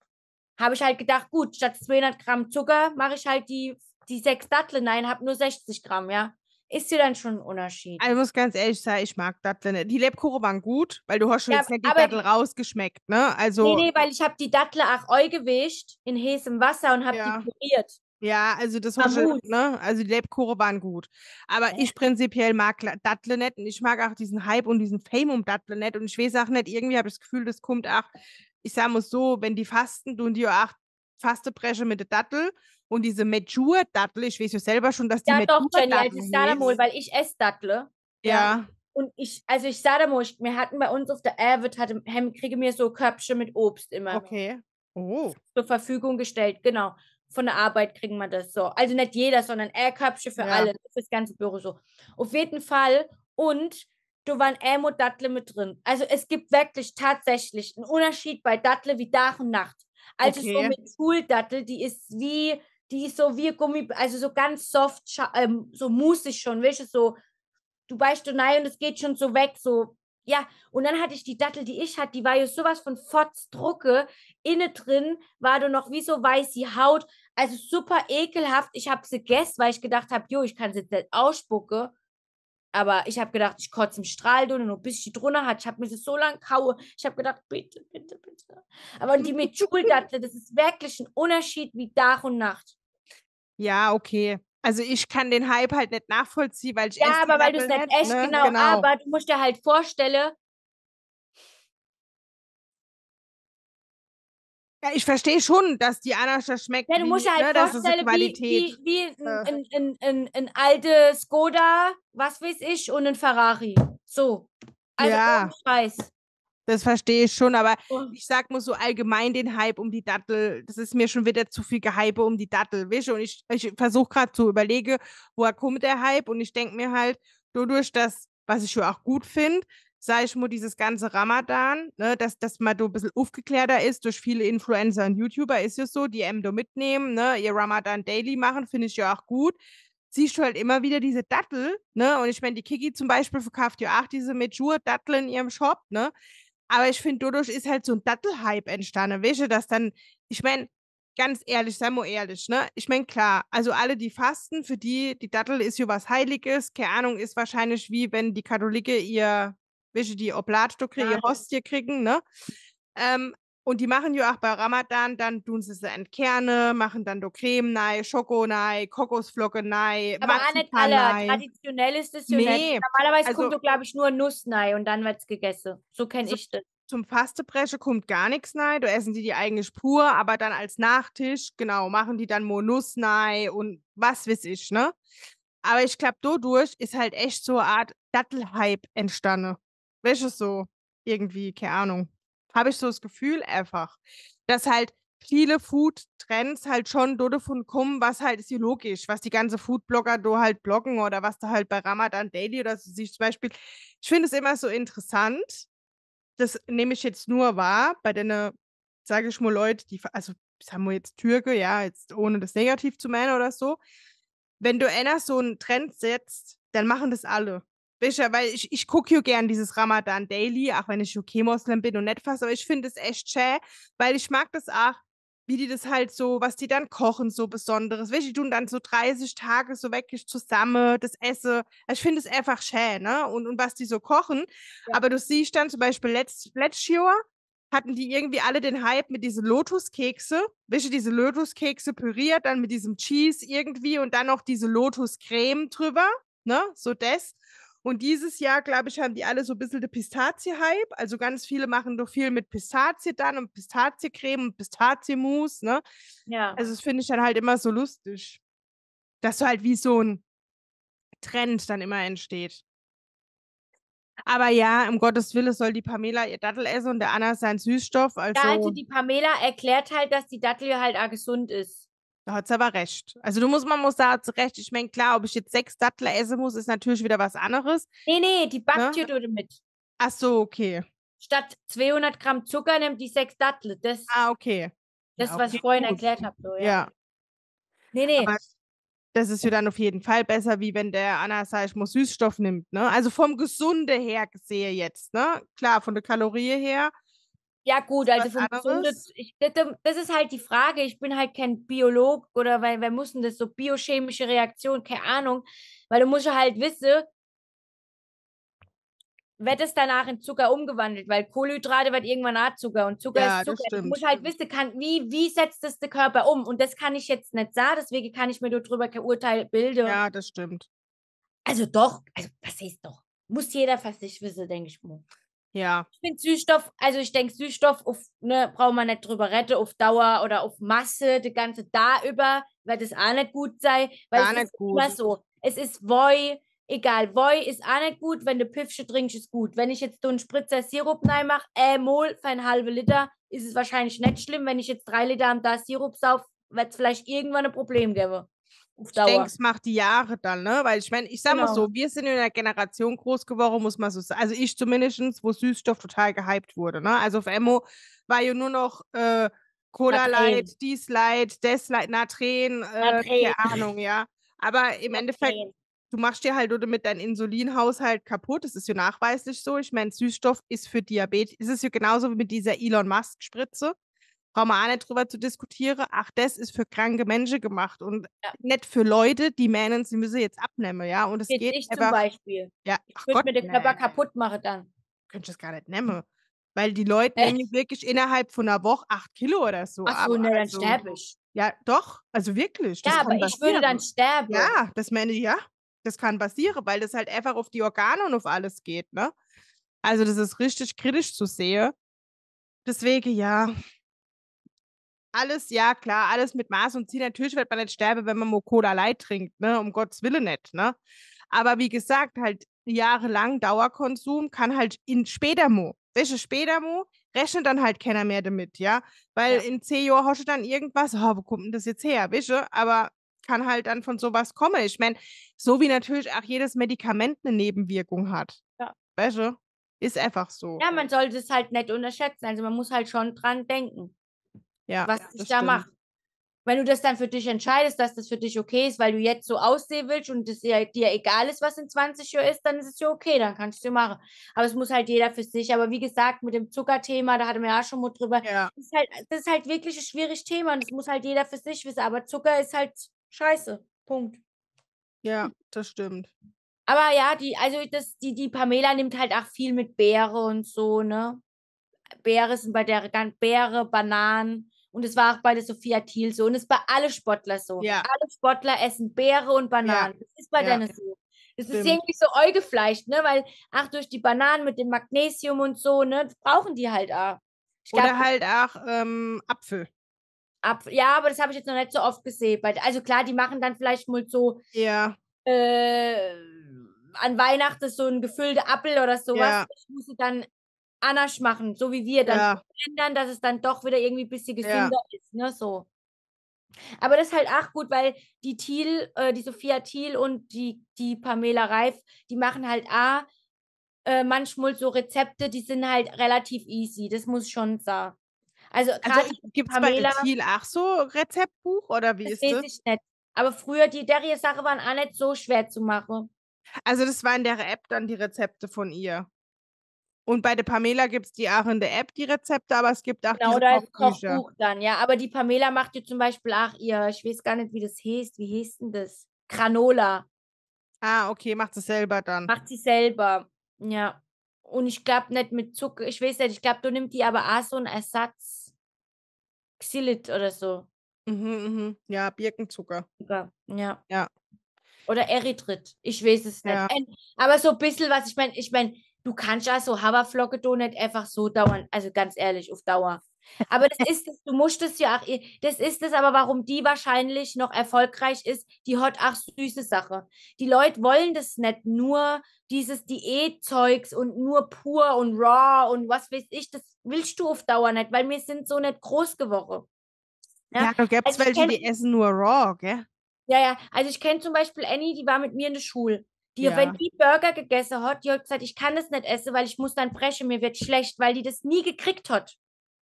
Habe ich halt gedacht, gut, statt 200 Gramm Zucker mache ich halt die, die sechs Datteln. Nein, habe nur 60 Gramm, ja. Ist dir dann schon ein Unterschied? Also, ich muss ganz ehrlich sagen, ich mag Datteln nicht. Die Lebkuchen waren gut, weil du hast schon ja, jetzt nicht die Dattel rausgeschmeckt, ne? Also nee, nee, weil ich habe die Dattel auch eu gewischt in heißem Wasser und habe ja. die püriert. Ja, also das war Hotel, gut. Ne? Also die Lebkuchen waren gut. Aber ja. ich prinzipiell mag Dattle nicht und ich mag auch diesen Hype und diesen Fame um Dattle nicht. Und ich weiß auch nicht, irgendwie habe ich das Gefühl, das kommt auch, ich sage mal so, wenn die fasten, tun die auch Fastepresche mit der Dattel und diese Medjour-Dattel, ich weiß ja selber schon, dass die Ja doch, Jenny, also ich sage mal, weil ich esse Dattle. Ja. ja. Und ich, also ich sage mal, wir hatten bei uns auf der Avid, kriege mir so Köpfchen mit Obst immer. Okay. Oh. Zur Verfügung gestellt, genau von der Arbeit kriegen wir das so. Also nicht jeder, sondern er Köpfe für ja. alle, für das ganze Büro so. Auf jeden Fall. Und da waren Elmo Dattle mit drin. Also es gibt wirklich tatsächlich einen Unterschied bei Dattle wie Tag und Nacht. Also okay. so mit Schuldattel, die ist wie, die ist so wie Gummi, also so ganz soft, ähm, so musig schon, welche so, du beißt du nein und es geht schon so weg, so, ja. Und dann hatte ich die Dattel, die ich hatte, die war ja sowas von Fotzdrucke. Innen drin war du noch wie so weiße Haut. Also super ekelhaft. Ich habe sie gegessen, weil ich gedacht habe, jo, ich kann sie jetzt nicht ausspucken. Aber ich habe gedacht, ich kotze im Strahl drin nur bis ich die drunter hat. Ich habe mir das so lange kaue. Ich habe gedacht, bitte, bitte, bitte. Aber die mit Schuldattel, das ist wirklich ein Unterschied wie Tag und Nacht. Ja, okay. Also ich kann den Hype halt nicht nachvollziehen, weil ich Ja, aber weil du es nicht ne, echt, ne? genau, genau, Aber du musst dir halt vorstellen, Ja, ich verstehe schon, dass die Anascha schmeckt. Ja, du musst ja halt ne, vorstellen, wie, wie, wie äh, ein, ein, ein, ein alte Skoda, was weiß ich, und ein Ferrari. So. Also ja. weiß. Das verstehe ich schon, aber oh. ich sag mal so allgemein den Hype um die Dattel, das ist mir schon wieder zu viel Gehype um die Dattel, weißt du? Und ich, ich versuche gerade zu überlegen, woher kommt der Hype? Und ich denke mir halt, dadurch, dass, was ich ja auch gut finde, sag ich mal, dieses ganze Ramadan, ne, dass das mal so ein bisschen aufgeklärter ist durch viele Influencer und YouTuber, ist es so, die Emdo mitnehmen, ne, ihr Ramadan Daily machen, finde ich ja auch gut. Siehst du halt immer wieder diese Dattel, ne? Und ich meine, die Kiki zum Beispiel verkauft ja auch diese Mejur-Dattel in ihrem Shop, ne? Aber ich finde, dadurch ist halt so ein Dattel-Hype entstanden, weißt du, dass dann, ich meine, ganz ehrlich, sei mal ehrlich, ne? Ich meine, klar, also alle, die fasten, für die, die Dattel ist ja was Heiliges, keine Ahnung, ist wahrscheinlich wie wenn die Katholike ihr welche die Oblat kriegen, Hostie kriegen, ne? Ähm, und die machen ja auch bei Ramadan, dann tun sie sie entkerne, machen dann du Creme nei, Schoko nei, Kokosflocke nei, Aber auch nicht alle. Traditionell ist es ja nee. nicht. Normalerweise also, kommt glaube ich, nur Nuss nei und dann wird es gegessen. So kenne so, also ich das. Zum Fastebreche kommt gar nichts nei, da essen die die eigentlich pur, aber dann als Nachtisch, genau, machen die dann nur Nuss nei und was weiß ich, ne? Aber ich glaube, dadurch ist halt echt so eine Art Dattelhype entstanden. Weißt du, so irgendwie, keine Ahnung. Habe ich so das Gefühl einfach, dass halt viele Food-Trends halt schon dort davon kommen, was halt ist hier logisch, was die ganze Food-Blogger do halt bloggen oder was da halt bei Ramadan Daily oder so sich zum Beispiel. Ich finde es immer so interessant. Das nehme ich jetzt nur wahr bei den, äh, sage ich mal, Leute, die, also sagen wir jetzt Türke, ja, jetzt ohne das negativ zu meinen oder so. Wenn du einer so einen Trend setzt, dann machen das alle. Bisher, weil ich, ich gucke ja gern dieses Ramadan Daily, auch wenn ich UK-Moslem bin und nicht fast, aber ich finde es echt schön, weil ich mag das auch, wie die das halt so, was die dann kochen, so Besonderes. Weißt, die tun dann so 30 Tage so wirklich zusammen, das Essen. Also ich finde es einfach schön, ne? Und, und was die so kochen. Ja. Aber du siehst dann zum Beispiel letzt, letztes Jahr hatten die irgendwie alle den Hype mit diesen Lotuskekse. Weißt du, diese Lotuskekse püriert, dann mit diesem Cheese irgendwie und dann noch diese Lotuscreme drüber, ne? So das. Und dieses Jahr, glaube ich, haben die alle so ein bisschen den Pistazie-Hype. Also ganz viele machen doch viel mit Pistazie dann und Pistazie-Creme und Pistaziemus, ne? Ja. Also das finde ich dann halt immer so lustig. Dass so halt wie so ein Trend dann immer entsteht. Aber ja, um Gottes Willen soll die Pamela ihr Dattel essen und der Anna sein Süßstoff. Also ja, also die Pamela erklärt halt, dass die Dattel halt auch gesund ist. Da hat es aber recht. Also du musst, man muss da zu recht. Ich meine, klar, ob ich jetzt sechs Dattler essen muss, ist natürlich wieder was anderes. Nee, nee, die backt ne? ihr mit. Ach so, okay. Statt 200 Gramm Zucker nimmt die sechs Dattel. Das, ah, okay. Das, ja, okay. was ich vorhin Gut. erklärt habe. So, ja. ja. Nee, nee. Aber das ist ja dann auf jeden Fall besser, wie wenn der Anna sagt, ich muss Süßstoff nimmt. Ne? Also vom Gesunde her gesehen jetzt. Ne? Klar, von der Kalorie her ja, gut, also vom Gesunde, das ist halt die Frage. Ich bin halt kein Biolog oder weil, wer muss denn das so biochemische Reaktion, keine Ahnung, weil du musst ja halt wissen, wird es danach in Zucker umgewandelt, weil Kohlenhydrate wird irgendwann auch Zucker und Zucker ja, ist Zucker. Du musst halt wissen, kann, wie, wie setzt das der Körper um? Und das kann ich jetzt nicht sagen, deswegen kann ich mir darüber kein Urteil bilden. Ja, das stimmt. Also doch, also was ist doch? Muss jeder für sich wissen, denke ich mal. Ja. Ich finde Süßstoff, also ich denke, Süßstoff auf, ne, braucht man nicht drüber retten, auf Dauer oder auf Masse, die ganze da über, weil das auch nicht gut sei. Weil gar es nicht gut. Immer so. Es ist Woi, egal, Woi ist auch nicht gut, wenn du Püffsche trinkst, ist gut. Wenn ich jetzt so einen Spritzer Sirup reinmache, äh, Mol für einen halben Liter, ist es wahrscheinlich nicht schlimm. Wenn ich jetzt drei Liter am Tag Sirup sauf, wird es vielleicht irgendwann ein Problem geben ich denke, es macht die Jahre dann, ne? Weil ich meine, ich sage genau. mal so, wir sind in einer Generation groß geworden, muss man so sagen. Also ich zumindest, wo Süßstoff total gehypt wurde, ne? Also auf Emmo war ja nur noch äh, Cola Light, dies Light, des Light, Natren, äh, keine Ahnung, ja. Aber im Natren. Endeffekt, du machst dir halt oder mit deinem Insulinhaushalt kaputt. Das ist ja nachweislich so. Ich meine, Süßstoff ist für Diabetes, ist es ja genauso wie mit dieser Elon Musk-Spritze brauchen wir auch nicht drüber zu diskutieren. Ach, das ist für kranke Menschen gemacht und ja. nicht für Leute, die meinen, sie müssen jetzt abnehmen, ja. Und es geht, geht ich einfach, zum Beispiel. Ja, ich würde mir den Körper kaputt machen dann. Könnte ich das gar nicht nehmen. Weil die Leute Echt? nehmen wirklich innerhalb von einer Woche acht Kilo oder so. Ach so, ne, dann also, sterbe ich. Ja, doch, also wirklich. Ja, aber ich würde dann sterben. Ja, das meine ich, ja, das kann passieren, weil das halt einfach auf die Organe und auf alles geht, ne? Also das ist richtig kritisch zu sehen. Deswegen, ja, alles, ja klar, alles mit Maß und Ziel. Natürlich wird man nicht sterben, wenn man Mokola Light trinkt, ne? Um Gottes Willen nicht, ne? Aber wie gesagt, halt jahrelang Dauerkonsum kann halt in später Mo, welche später Mo, rechnet dann halt keiner mehr damit, ja? Weil ja. in zehn Jahren hast du dann irgendwas, oh, wo kommt denn das jetzt her, wische? Aber kann halt dann von sowas kommen. Ich meine, so wie natürlich auch jedes Medikament eine Nebenwirkung hat. Ja. Weißt du? Ist einfach so. Ja, man sollte es halt nicht unterschätzen. Also man muss halt schon dran denken ja, was ich da mache. Wenn du das dann für dich entscheidest, dass das für dich okay ist, weil du jetzt so aussehen willst und es dir, dir egal ist, was in 20 Jahren ist, dann ist es ja okay, dann kannst du es machen. Aber es muss halt jeder für sich. Aber wie gesagt, mit dem Zuckerthema, da hatten wir ja schon mal drüber, ja. das, ist halt, das ist halt wirklich ein schwieriges Thema und das muss halt jeder für sich wissen. Aber Zucker ist halt scheiße. Punkt. Ja, das stimmt. Aber ja, die, also das, die, die Pamela nimmt halt auch viel mit Beere und so, ne? Beere sind bei der Beere, Bananen. Und es war auch bei der Sophia Thiel so und es ist bei allen Sportler so. Ja. Alle Sportler essen Beere und Bananen. Ja. Das ist bei ja. deiner so. Das Stimmt. ist irgendwie so Eugefleisch, ne? Weil ach durch die Bananen mit dem Magnesium und so, ne, Das brauchen die halt auch. Glaub, Oder halt auch ähm, Apfel. Apfel. Ja, aber das habe ich jetzt noch nicht so oft gesehen. Also klar, die machen dann vielleicht mal so. Ja. Äh, an Weihnachten so ein gefüllter Apfel oder sowas. Ja. Ich musste dann Anasch machen, so wie wir dann ja. ändern, dass es dann doch wieder irgendwie ein bisschen gesünder ja. ist, ne, so. Aber das ist halt auch gut, weil die Thiel, äh, die Sophia Thiel und die, die Pamela Reif, die machen halt A, äh, manchmal so Rezepte, die sind halt relativ easy, das muss schon sagen. Also, also gibt es bei Thiel auch so Rezeptbuch oder wie das ist weiß das? Ich nicht. Aber früher, die derige Sache waren auch nicht so schwer zu machen. Also das waren in der App dann die Rezepte von ihr. Und bei der Pamela gibt es die auch in der App die Rezepte, aber es gibt auch genau, diese da Kochbücher. Kochbuch dann, ja. Aber die Pamela macht dir zum Beispiel auch ihr, ich weiß gar nicht, wie das heißt, wie heißt denn das? Granola. Ah, okay, macht sie selber dann. Macht sie selber, ja. Und ich glaube nicht mit Zucker, ich weiß nicht, ich glaube, du nimmst die aber auch so einen Ersatz. Xylit oder so. Mhm, mhm. Ja, Birkenzucker. Ja. Ja. ja. Oder Erythrit. Ich weiß es nicht. Ja. Aber so ein bisschen, was ich meine, ich meine, du kannst ja so Haferflocke doch nicht einfach so dauern. Also ganz ehrlich, auf Dauer. Aber das ist es, du musst es ja auch, das ist es aber, warum die wahrscheinlich noch erfolgreich ist, die hot ach süße Sache. Die Leute wollen das nicht nur dieses Diätzeugs und nur pur und raw und was weiß ich, das willst du auf Dauer nicht, weil wir sind so nicht groß geworden. Ja, ja da gibt es also welche, die essen nur raw, gell? Ja, ja, also ich kenne zum Beispiel Annie, die war mit mir in der Schule. Die, ja. Wenn die Burger gegessen hat, die hat gesagt, ich kann das nicht essen, weil ich muss dann brechen, mir wird schlecht, weil die das nie gekriegt hat.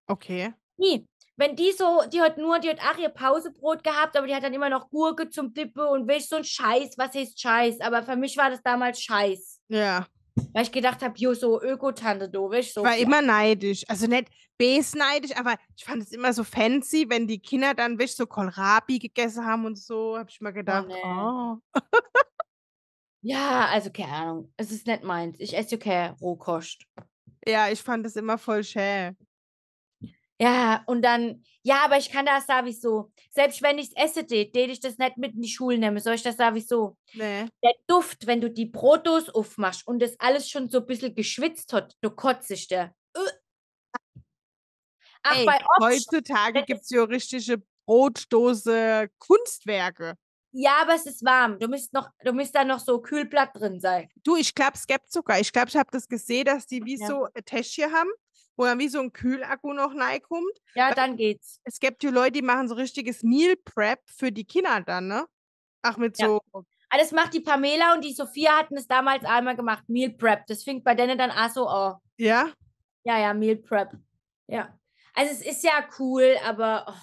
Okay. Nie. Wenn die so, die hat nur, die hat auch ihr Pausebrot gehabt, aber die hat dann immer noch Gurke zum Dippe und welch so ein Scheiß, was heißt Scheiß? Aber für mich war das damals Scheiß. Ja. Weil ich gedacht habe, jo, so Öko-Tante, du, ich so. War klar. immer neidisch. Also nicht besneidisch, aber ich fand es immer so fancy, wenn die Kinder dann, wisch so Kohlrabi gegessen haben und so, habe ich mal oh, gedacht, ne. oh. Nee. oh. Ja, also keine Ahnung. Es ist nicht meins. Ich esse ja keine Rohkost. Ja, ich fand das immer voll schä. Ja, und dann, ja, aber ich kann das sowieso. Selbst wenn ich es esse, tät ich das nicht mit in die Schule nehme, Soll ich das sowieso? Nee. Der Duft, wenn du die Brotdose aufmachst und das alles schon so ein bisschen geschwitzt hat, du kotzest dich der. Ach, Ey, heutzutage gibt es ja richtige Brotdose Kunstwerke. Ja, aber es ist warm. Du müsst noch, du müsst da noch so Kühlblatt drin sein. Du, ich glaube, es gibt sogar. Ich glaube, ich habe das gesehen, dass die wie ja. so äh, Täschchen haben, wo dann wie so ein Kühlakku noch reinkommt. Ja, Weil dann geht's. Es gibt die Leute, die machen so richtiges Meal Prep für die Kinder dann, ne? Ach, mit ja. so. Ah, das macht die Pamela und die Sophia hatten es damals einmal gemacht, Meal Prep. Das fängt bei denen dann auch so an. Ja? Ja, ja, Meal Prep. Ja. Also es ist ja cool, aber. Oh.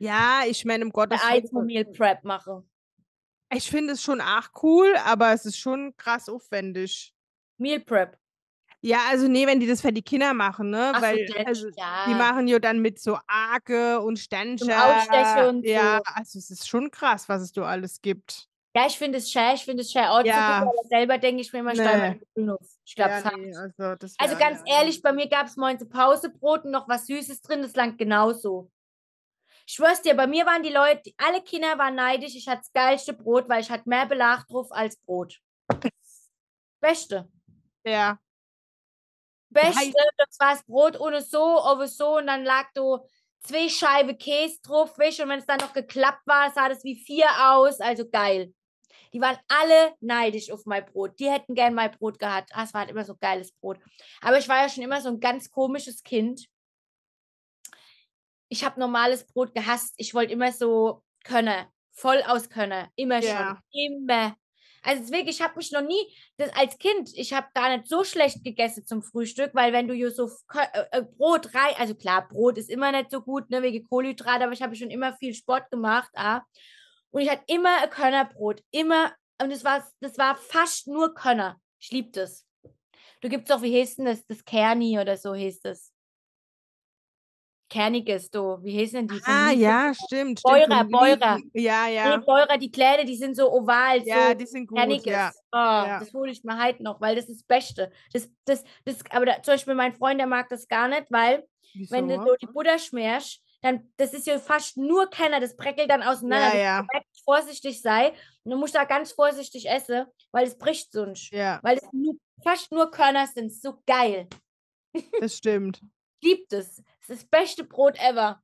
Ja, ich meine, um Gottes Willen. Also Meal Prep mache. Ich finde es schon ach cool, aber es ist schon krass aufwendig. Meal Prep. Ja, also nee, wenn die das für die Kinder machen, ne? Ach Weil so, also, ja. die machen ja dann mit so Arke und Sternchen. und so. Ja, also es ist schon krass, was es da alles gibt. Ja, ich finde es schön, ich finde es schön auch ja. Gucken, selber denke ich mir immer, nee. ich glaube, ja, nee, also, also, ganz ja. ehrlich, bei mir gab es morgens Pausebrot und noch was Süßes drin, das langt genauso. Ich schwör's dir, bei mir waren die Leute, alle Kinder waren neidisch. Ich hatte das geilste Brot, weil ich hatte mehr Belag drauf als Brot. Beste. Ja. Beste, das war das Brot ohne so, ohne so und dann lag du zwei Scheibe Käse drauf, und wenn es dann noch geklappt war, sah das wie vier aus, also geil. Die waren alle neidisch auf mein Brot. Die hätten gern mein Brot gehabt. Ah, es war halt immer so geiles Brot. Aber ich war ja schon immer so ein ganz komisches Kind ich habe normales Brot gehasst. Ich wollte immer so können, voll aus können, immer ja. schon, immer. Also deswegen, ich habe mich noch nie, das als Kind, ich habe gar nicht so schlecht gegessen zum Frühstück, weil wenn du so äh, äh, Brot rein, also klar, Brot ist immer nicht so gut, ne, wegen Kohlenhydrate, aber ich habe schon immer viel Sport gemacht, ah. Und ich hatte immer ein Körnerbrot, immer, und das war, das war fast nur Körner. Ich liebe das. Du gibst doch, wie hieß denn das, das Kerni oder so hieß das. Kerniges, do. wie heißen denn die? Ah, ja, stimmt. Beurer, stimmt. Beurer. Ja, ja. Nee, Beurer, die Kläne, die sind so oval. Ja, so die sind gut. Kerniges. Ja. Oh, ja. Das hole ich mir halt noch, weil das ist das Beste. Das, das, das, aber da, zum Beispiel mein Freund, der mag das gar nicht, weil Wieso? wenn du so die Butter schmierst, dann, das ist ja fast nur Kenner, das breckelt dann auseinander. Ja, ja. vorsichtig sei. Und du musst da ganz vorsichtig essen, weil es bricht sonst. Ja. Weil es fast nur Körner sind. So geil. Das stimmt liebt es. Es ist das beste Brot ever.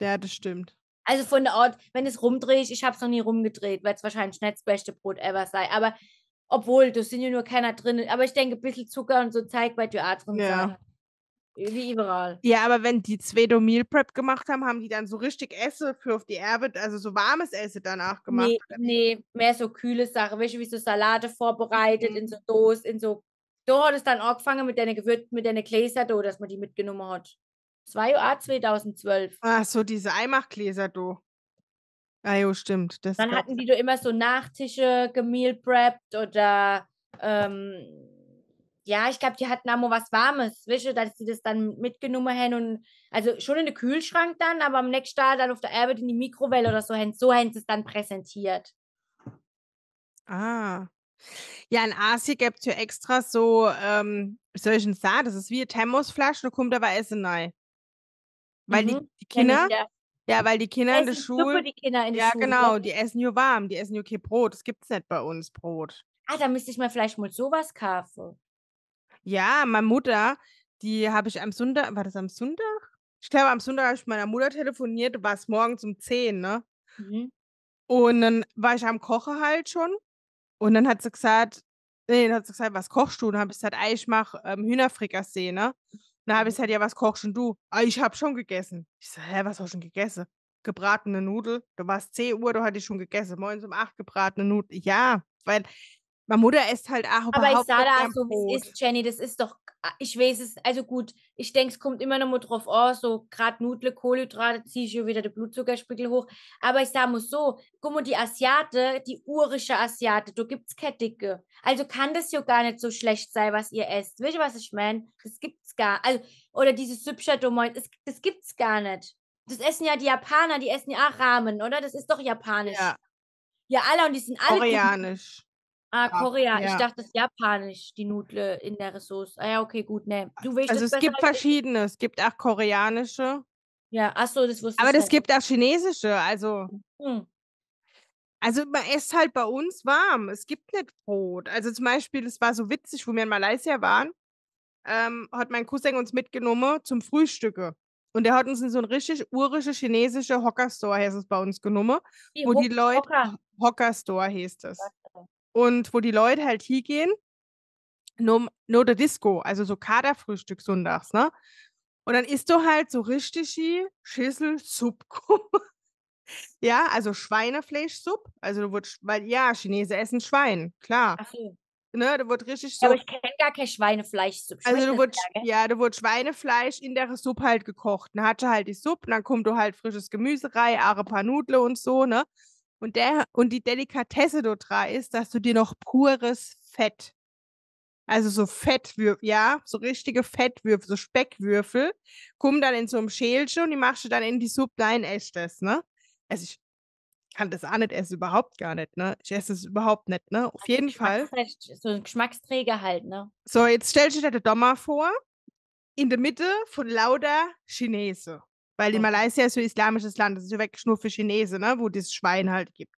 Ja, das stimmt. Also von der Art, wenn es rumdrehe ich, habe es noch nie rumgedreht, weil es wahrscheinlich nicht das beste Brot ever sei. Aber obwohl, da sind ja nur keiner drin. Aber ich denke, ein bisschen Zucker und so zeigt bei dir auch drin ja. sein. Wie überall. Ja, aber wenn die Zwedo Meal Prep gemacht haben, haben die dann so richtig Esse für auf die Erbe, also so warmes Esse danach gemacht? Nee, nee mehr so kühle Sachen, welche wie so Salate vorbereitet mhm. in so Dosen, in so da hat es dann angefangen mit deinen Gewürz, mit deiner Gläser da, dass man die mitgenommen hat. 2 war 2012. Ach so, diese Eimachgläser da. Ah ja, stimmt. Das dann hatten die da immer so Nachtische gemeal prepped oder ähm, ja, ich glaube, die hatten auch mal was Warmes, wische, dass sie das dann mitgenommen haben und also schon in den Kühlschrank dann, aber am nächsten Tag dann auf der Arbeit in die Mikrowelle oder so, so haben sie es dann präsentiert. Ah. Ja, in Asien gibt es ja extra so, ähm, soll ich denn sagen, das ist wie eine Thermosflasche, da kommt aber Essen rein. Weil mhm. die, die, ne, Kinder, ja, weil die Kinder essen in der Schule, die Kinder in ja Schule, genau, die essen nur warm, die essen nur kein Brot, das gibt es nicht bei uns, Brot. Ah, da müsste ich mal vielleicht mal sowas kaufen. Ja, meine Mutter, die habe ich am Sonntag, war das am Sonntag? Ich glaube, am Sonntag habe ich mit meiner Mutter telefoniert, war es morgens um 10, ne? Mhm. Und dann war ich am Kochen halt schon und dann hat sie gesagt, nee, dann hat sie gesagt, was kochst du? Und dann habe ich gesagt, ah, ich mache ähm, Hühnerfrikassee, ne? Und dann habe ich mhm. gesagt, ja, was kochst denn du? Ah, ich habe schon gegessen. Ich sage, hä, was hast du schon gegessen? Gebratene Nudel. Du warst 10 Uhr, du hattest schon gegessen. Morgens um 8 gebratene Nudel. Ja, weil meine Mutter ist halt auch Aber ich sah da so, wie es ist, Jenny, das ist doch, ah, ich weiß es, also gut, ich denke, es kommt immer noch mal drauf an, so gerade Nudle, Kohlenhydrate, ziehe ich wieder den Blutzuckerspiegel hoch. Aber ich sage mal so, guck mal, die Asiate, die urische Asiate, da gibt es keine Dicke. Also kann das ja gar nicht so schlecht sein, was ihr esst. Weißt du, was ich meine? Das gibt's gar also Oder dieses Süppscher-Domain, das, das gibt's gar nicht. Das essen ja die Japaner, die essen ja auch Ramen, oder? Das ist doch japanisch. Ja. Ja, alle und die sind alle. Koreanisch. Ah, Korea. Ja. Ich dachte, es ist japanisch, die Nudle in der Ressource. Ah ja, okay, gut, ne. Du willst Also es gibt verschiedene. Es gibt auch koreanische. Ja, ach so, das wusste ich. Aber es halt. gibt auch chinesische, also. Hm. Also man isst halt bei uns warm. Es gibt nicht Brot. Also zum Beispiel, es war so witzig, wo wir in Malaysia waren, ähm, hat mein Cousin uns mitgenommen zum Frühstücke. Und der hat uns in so ein richtig urische chinesische Hockerstore, heißt es bei uns, genommen. Die wo Ho die Leute Hocker. Store heißt es und wo die Leute halt hingehen, nur, nur der Disco, also so Kaderfrühstück sonntags, ne? Und dann isst du halt so richtig Schüssel Supko. ja, also Schweinefleischsupp. Also du wurdest, weil ja, Chinesen essen Schwein, klar. Ach so. Ne, da wird richtig so. Aber ich kenne gar kein Schweinefleischsuppe. Also du wurdest, ja, da wurdest Schweinefleisch in der Suppe halt gekocht. Dann hatte halt die Suppe, dann kommt du halt frisches Gemüse rein, Aare paar Nudeln und so, ne? Und, der, und die Delikatesse dort drei ist, dass du dir noch pures Fett, also so Fettwürfel, ja, so richtige Fettwürfel, so Speckwürfel, kommen dann in so einem Schälchen und die machst du dann in die Suppe, nein, echt das, ne? Also ich kann das auch nicht essen, überhaupt gar nicht, ne? Ich esse es überhaupt nicht, ne? Auf also jeden Fall. So ein Geschmacksträger halt, ne? So, jetzt stellst du dir den Dommer vor, in der Mitte von lauter Chinese. Weil in hm. Malaysia ist so ein islamisches Land, das ist ja wirklich nur für Chinesen, ne, wo das Schwein halt gibt.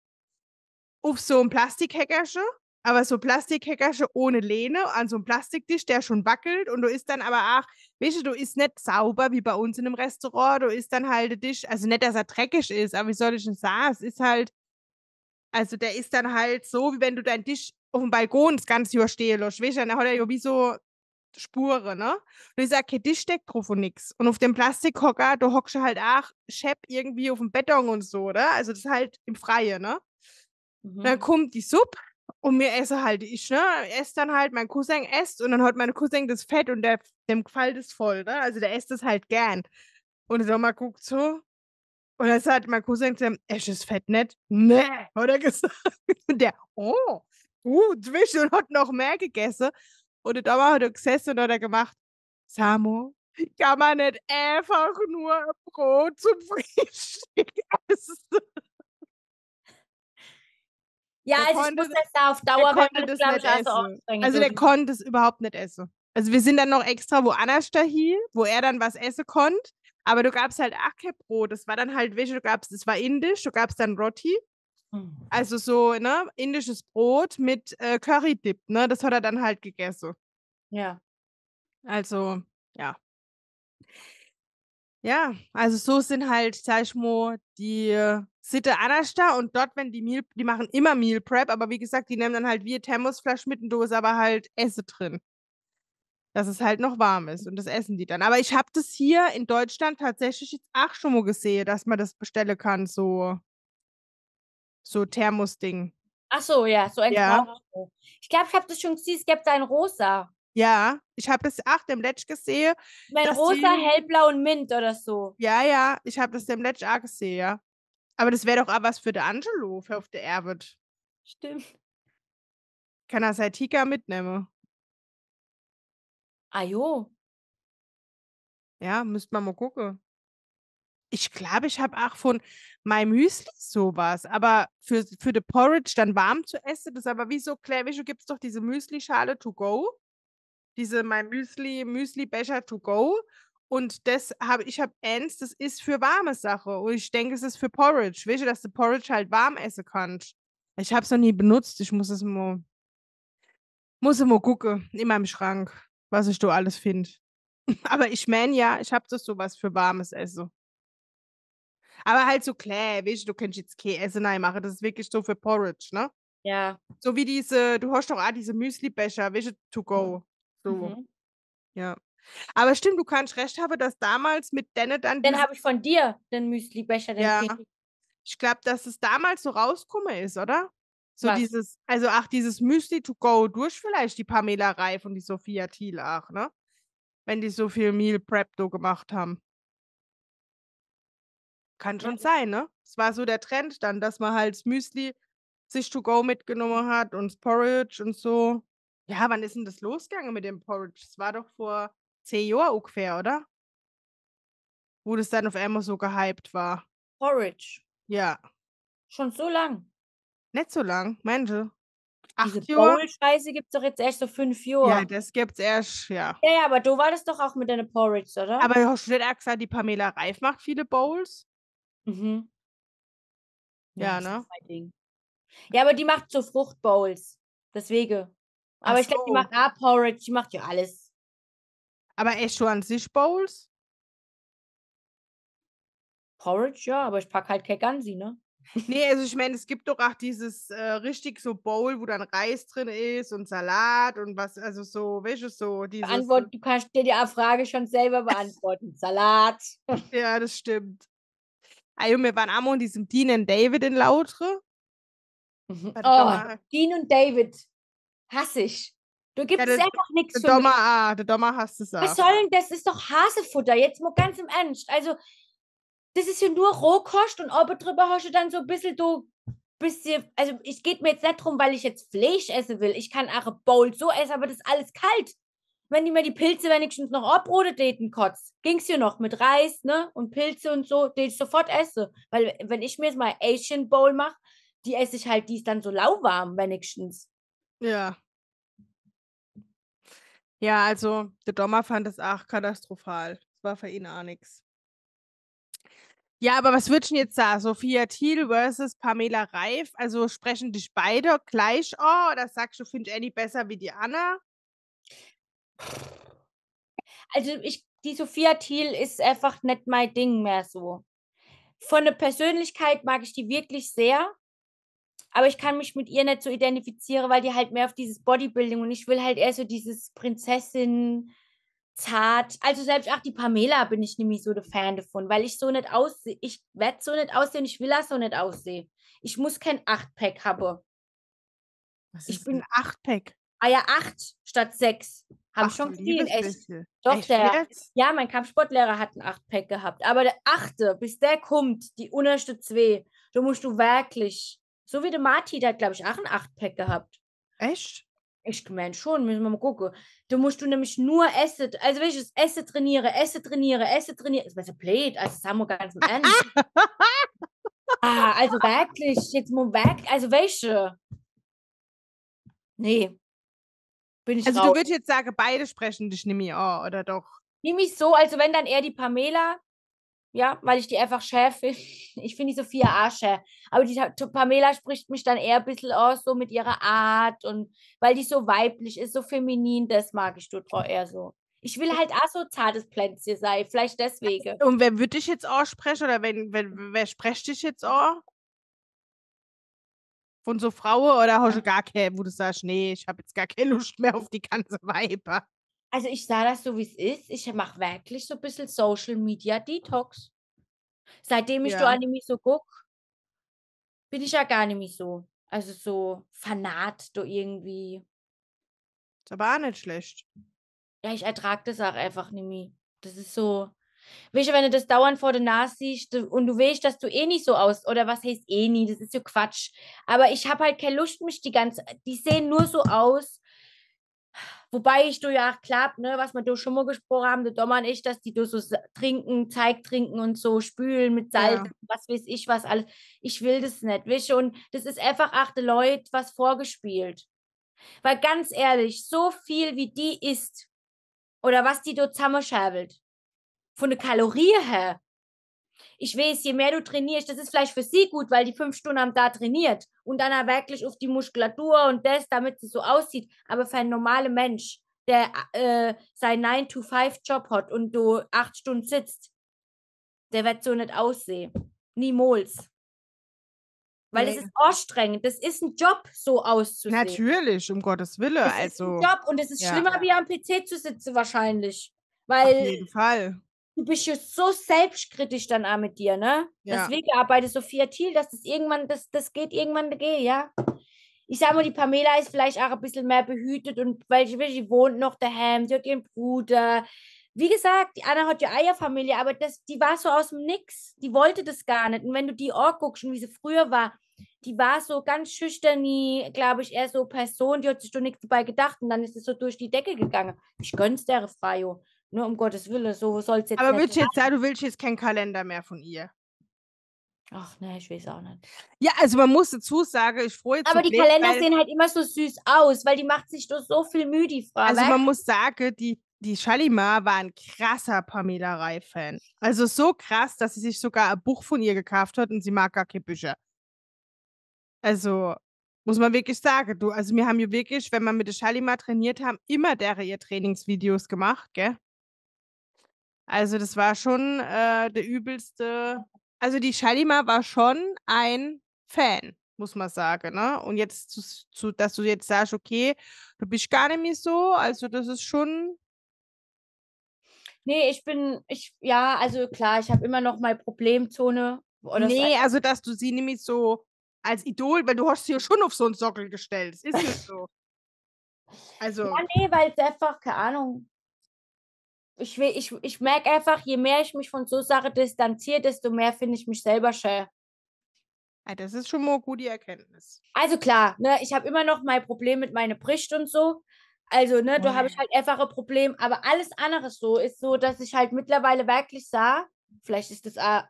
Auf so ein Plastikhäckersche, aber so Plastikhäckersche ohne Lehne, an so einem Plastiktisch, der schon wackelt und du isst dann aber auch, weißt du, du isst nicht sauber wie bei uns in einem Restaurant, du isst dann halt den Tisch, also nicht, dass er dreckig ist, aber wie soll ich denn sagen, es ist halt, also der ist dann halt so, wie wenn du deinen Tisch auf dem Balkon das ganze Jahr stehen lässt, weißt du, dann hat er ja wie so Spuren, ne? Und ich sage, okay, das steckt drauf und nix. Und auf dem Plastikhocker, da hockst du halt auch Schepp irgendwie auf dem Beton und so, oder? Ne? Also das ist halt im Freien, ne? Mhm. Dann kommt die Suppe und mir esse halt ich, ne? Esst dann halt, mein Cousin esst und dann hat mein Cousin das Fett und der, dem gefällt es voll, ne? Also der esst es halt gern. Und der mal guckt so, und dann sagt mein Cousin zu ihm, esch das fett nicht? Nee, hat er gesagt. Und der, oh, gut, zwischen und hat noch mehr gegessen. Und da war er gesessen und hat er gemacht, Samu, kann man nicht einfach nur Brot zum Frühstück essen? Ja, der also konnte, ich muss das da auf Dauer, der konnte das, das nicht essen. Also, also der konnte es überhaupt nicht essen. Also wir sind dann noch extra woanders da hier, wo er dann was essen konnte. Aber du gabst halt auch kein Brot. Das war dann halt, weißt du, du gabst, das war indisch, du gabst dann Roti. Mhm. Also so, ne, indisches Brot mit äh, Curry Dip, ne? Das hat er dann halt gegessen. Ja. Also, ja. Ja, also so sind halt, sag ich mal, die äh, Sitte Anasta und dort, wenn die Meal, die machen immer Meal Prep, aber wie gesagt, die nehmen dann halt wie Thermosflasch mit und du Dose, aber halt Esse drin. Dass es halt noch warm ist und das essen die dann. Aber ich habe das hier in Deutschland tatsächlich jetzt auch schon mal gesehen, dass man das bestellen kann, so so Thermosding. Ach so, ja, so ein ja. Ich glaube, ich habe das schon gesehen, es gibt da ein rosa. Ja, ich habe das auch dem Letsch gesehen. Mein rosa, die... hellblau und mint oder so. Ja, ja, ich habe das dem Letsch auch gesehen, ja. Aber das wäre doch auch was für der Angelo, für auf der Erwitt. Stimmt. Kann er sein Tika mitnehmen. Ah Ja, müsste man mal gucken ich glaube, ich habe auch von mein Müsli sowas, aber für, für den Porridge dann warm zu essen, das ist aber wieso, Claire, wieso gibt es doch diese Müsli-Schale to go, diese mein Müsli, Müsli-Becher to go und das habe ich habe eins, das ist für warme Sache und ich denke, es ist für Porridge, weißt du, dass du Porridge halt warm essen kannst. Ich habe es noch nie benutzt, ich muss es mal, muss es mal gucken in meinem Schrank, was ich da alles finde. aber ich meine ja, ich habe das sowas für warmes Essen. Aber halt so klar, weißt du, du kannst jetzt kein Essen machen. Das ist wirklich so für Porridge, ne? Ja. So wie diese, du hast doch auch diese Müsli-Becher, weißt du, to mhm. go. So. Mhm. Ja. Aber stimmt, du kannst recht haben, dass damals mit Denne dann. Den habe ich von dir, den müsli Müslibecher, den ja. Ich glaube, dass es damals so rausgekommen ist, oder? So Was? dieses, also ach, dieses Müsli to go durch vielleicht die Pamela Reif und die Sophia Thiel, ach, ne? Wenn die so viel Meal Prep do gemacht haben. Kann schon sein, ne? Es war so der Trend dann, dass man halt das Müsli sich to go mitgenommen hat und das Porridge und so. Ja, wann ist denn das losgegangen mit dem Porridge? Das war doch vor zehn Jahren ungefähr, oder? Wo das dann auf einmal so gehypt war. Porridge. Ja. Schon so lang. Nicht so lang, meinte. Acht Diese Jahre. Bowl-Scheiße gibt es doch jetzt erst so fünf Jahre. Ja, das gibt's erst, ja. Ja, ja, aber du warst doch auch mit deiner Porridge, oder? Aber hast du nicht auch gesagt, die Pamela Reif macht viele Bowls? Mhm. Ja, Ja, ne? mein Ding. Ja, aber die macht so Fruchtbowls. Deswegen. Ach Aber ich glaube, die macht A Porridge, die macht ja alles. Aber echt schon an sich Bowls? Porridge, ja, aber ich packe halt Cake an sie, ne? Nee, also ich meine, es gibt doch auch dieses äh, richtig so Bowl, wo dann Reis drin ist und Salat und was, also so, welches so, dieses. Beantwort, du kannst dir die Frage schon selber beantworten. Salat. Ja, das stimmt. Also wir waren auch mal in diesem Dean und David in Lautre. Mhm. Oh, Dean und David. Hass ich. Du gibst ja, einfach nichts für Dommer, mich. Ah, der Dommer hasst es auch. Was soll denn das? Ist doch Hasefutter, jetzt mal ganz im Ernst. Also, das ist ja nur Rohkost und oben drüber hast du dann so ein bisschen, du bist dir, also, es geht mir jetzt nicht darum, weil ich jetzt Fleisch essen will. Ich kann auch Bowl so essen, aber das ist alles kalt wenn die mir die Pilze wenigstens noch abbrodet täten kotz, ging's hier noch mit Reis, ne, und Pilze und so, den ich sofort esse. Weil wenn ich mir jetzt mal Asian Bowl mache, die esse ich halt, die ist dann so lauwarm wenigstens. Ja. Ja, also der Dommer fand das auch katastrophal. Das war für ihn auch nichts. Ja, aber was würdest du jetzt da? Sophia Thiel versus Pamela Reif. Also sprechen dich beide gleich an oh, oder sagst du, finde Annie besser wie die Anna? Also ich, die Sophia Thiel ist einfach nicht mein Ding mehr so. Von der Persönlichkeit mag ich die wirklich sehr, aber ich kann mich mit ihr nicht so identifizieren, weil die halt mehr auf dieses Bodybuilding und ich will halt eher so dieses Prinzessin, zart. Also selbst auch die Pamela bin ich nämlich so der Fan davon, weil ich so nicht aussehe. Ich werde so nicht aussehen, ich will das so nicht aussehen. Ich muss kein 8-Pack haben. Was ich bin 8-Pack. Ah ja, 8 statt 6. Haben Ach, schon viel, echt. Doch, echt der, ja, mein Kampfsportlehrer hat ein 8-Pack gehabt. Aber der achte, bis der kommt, die unterste zwei, da musst du wirklich, so wie der Marti, der hat, glaube ich, auch ein 8-Pack gehabt. Echt? Ich meine schon, müssen wir mal gucken. Du musst du nämlich nur Essen, also wenn ich das Essen trainiere, Essen trainiere, Essen trainiere, das ist besser blöd, also das haben wir ganz im Ernst. ah, also wirklich, jetzt mal weg, also welche? Nee, bin ich also raus. du würdest jetzt sagen, beide sprechen dich nämlich auch, oder doch? Nehme ich so, also wenn dann eher die Pamela, ja, weil ich die einfach schäf finde. Ich finde die Sophia Arsche. Aber die Pamela spricht mich dann eher ein bisschen aus, so mit ihrer Art und weil die so weiblich ist, so feminin, das mag ich dort eher so. Ich will halt auch so zartes Pflänzchen sein, vielleicht deswegen. Und wer würde dich jetzt auch sprechen oder wenn, wenn, wer spricht dich jetzt auch? von so Frauen oder hast du gar keine, wo du sagst, nee, ich habe jetzt gar keine Lust mehr auf die ganze Weiber? Also ich sah das so, wie es ist. Ich mache wirklich so ein bisschen Social Media Detox. Seitdem ich ja. Anime so gucke, bin ich ja gar nicht mehr so. Also so fanat du irgendwie. Ist aber auch nicht schlecht. Ja, ich ertrage das auch einfach nicht mehr. Das ist so, Weißt du, wenn du das dauernd vor der Nase siehst und du willst, dass du eh nicht so aus oder was heißt eh nie, das ist ja Quatsch. Aber ich habe halt keine Lust, mich die ganze, die sehen nur so aus. Wobei ich du ja auch klappt, ne, was wir da schon mal gesprochen haben, der Dommer und ich, dass die du so trinken, Teig trinken und so spülen mit Salz, ja. was weiß ich, was alles. Ich will das nicht, weißt du? Und das ist einfach achte Leute was vorgespielt. Weil ganz ehrlich, so viel wie die isst oder was die du zusammenschabelt, von der Kalorie her, ich weiß, je mehr du trainierst, das ist vielleicht für sie gut, weil die fünf Stunden am Tag trainiert und dann auch wirklich auf die Muskulatur und das, damit sie so aussieht. Aber für einen normalen Mensch, der äh, seinen 9-to-5-Job hat und du acht Stunden sitzt, der wird so nicht aussehen. Niemals. Weil nee. es ist anstrengend. Das ist ein Job, so auszusehen. Natürlich, um Gottes Willen. Das also, ist ein also Job und es ist ja. schlimmer, wie am PC zu sitzen, wahrscheinlich. Weil Auf jeden Fall du bist ja so selbstkritisch dann auch mit dir, ne? Ja. Deswegen arbeitet so Thiel, dass das irgendwann, das, das geht irgendwann, geht, ja. Ich sag mal, die Pamela ist vielleicht auch ein bisschen mehr behütet und weil sie wohnt noch daheim, sie hat ihren Bruder. Wie gesagt, die Anna hat ja Eierfamilie, aber das, die war so aus dem Nix. Die wollte das gar nicht. Und wenn du die anguckst und wie sie früher war, die war so ganz schüchtern, glaube ich, eher so Person, die hat sich doch nichts dabei gedacht und dann ist es so durch die Decke gegangen. Ich gönn's der Freio. Nur um Gottes Willen, so soll es jetzt Aber willst du jetzt sagen, du willst jetzt keinen Kalender mehr von ihr? Ach ne, ich weiß auch nicht. Ja, also man muss dazu sagen, ich freue mich. Aber die Kalender sehen halt immer so süß aus, weil die macht sich doch so viel Mühe, die Frau. Also man muss sagen, die, die Shalimar war ein krasser Pamela Reif-Fan. Also so krass, dass sie sich sogar ein Buch von ihr gekauft hat und sie mag gar keine Bücher. Also muss man wirklich sagen, du, also wir haben ja wirklich, wenn wir mit der Shalimar trainiert haben, immer deren ihr Trainingsvideos gemacht, gell? Also das war schon äh, der übelste. Also die Shalimar war schon ein Fan, muss man sagen. Ne? Und jetzt, zu, zu, dass du jetzt sagst, okay, du bist gar nicht mehr so. Also das ist schon Nee, ich bin, ich, ja, also klar, ich habe immer noch mal Problemzone. Oder nee, also dass du sie nämlich so als Idol, weil du hast sie ja schon auf so einen Sockel gestellt. Das ist nicht so. Also. Ja, nee, weil es einfach, keine Ahnung, ich, will, ich, ich merke einfach, je mehr ich mich von so Sachen distanziere, desto mehr finde ich mich selber schön. Ja, ah, das ist schon mal eine gute Erkenntnis. Also klar, ne, ich habe immer noch mein Problem mit meiner Bricht und so. Also, ne, oh. da habe ich halt einfach ein Problem. Aber alles andere so ist so, dass ich halt mittlerweile wirklich sah, vielleicht ist das A, ah,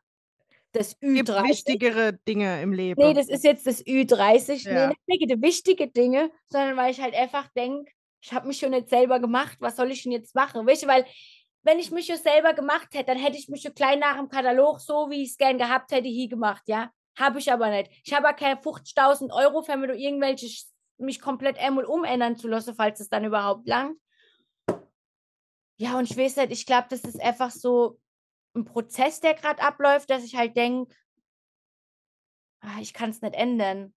das Ü30. Gibt wichtigere Dinge im Leben. Nee, das ist jetzt das Ü30. Ja. Nee, nicht wegen wichtige Dinge, sondern weil ich halt einfach denke, ich habe mich schon jetzt selber gemacht, was soll ich denn jetzt machen? Weißt du, weil wenn ich mich ja selber gemacht hätte, dann hätte ich mich ja klein nach dem Katalog, so wie ich es gern gehabt hätte, hier gemacht, ja. Habe ich aber nicht. Ich habe ja keine 50.000 Euro, für mich irgendwelche mich komplett einmal umändern zu lassen, falls es dann überhaupt langt. Ja, und ich weiß nicht, ich glaube, das ist einfach so ein Prozess, der gerade abläuft, dass ich halt denke, ah, ich kann es nicht ändern.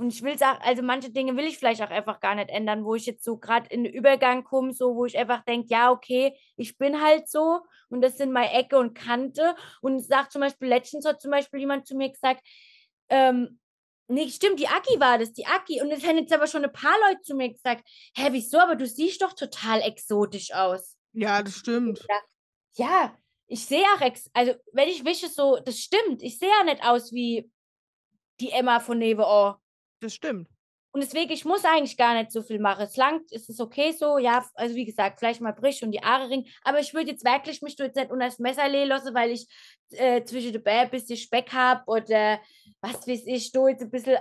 Und ich will sagen, also manche Dinge will ich vielleicht auch einfach gar nicht ändern, wo ich jetzt so gerade in den Übergang komme, so wo ich einfach denke, ja, okay, ich bin halt so und das sind meine Ecke und Kante. Und ich sage zum Beispiel, letztens hat zum Beispiel jemand zu mir gesagt, ähm, Nee, stimmt, die Aki war das, die Aki. Und es haben jetzt aber schon ein paar Leute zu mir gesagt, hä, wieso, aber du siehst doch total exotisch aus. Ja, das stimmt. Ja, ja ich sehe auch, ex also wenn ich wische, so, das stimmt, ich sehe ja nicht aus wie die Emma von Neveor. Das stimmt. Und deswegen, ich muss eigentlich gar nicht so viel machen. Es langt, es ist okay so. Ja, also wie gesagt, vielleicht mal bricht und die Aare ring. Aber ich würde jetzt wirklich mich jetzt nicht unter das Messer lehnen lassen, weil ich äh, zwischen den Bär ein bisschen Speck habe oder was weiß ich, du jetzt ein bisschen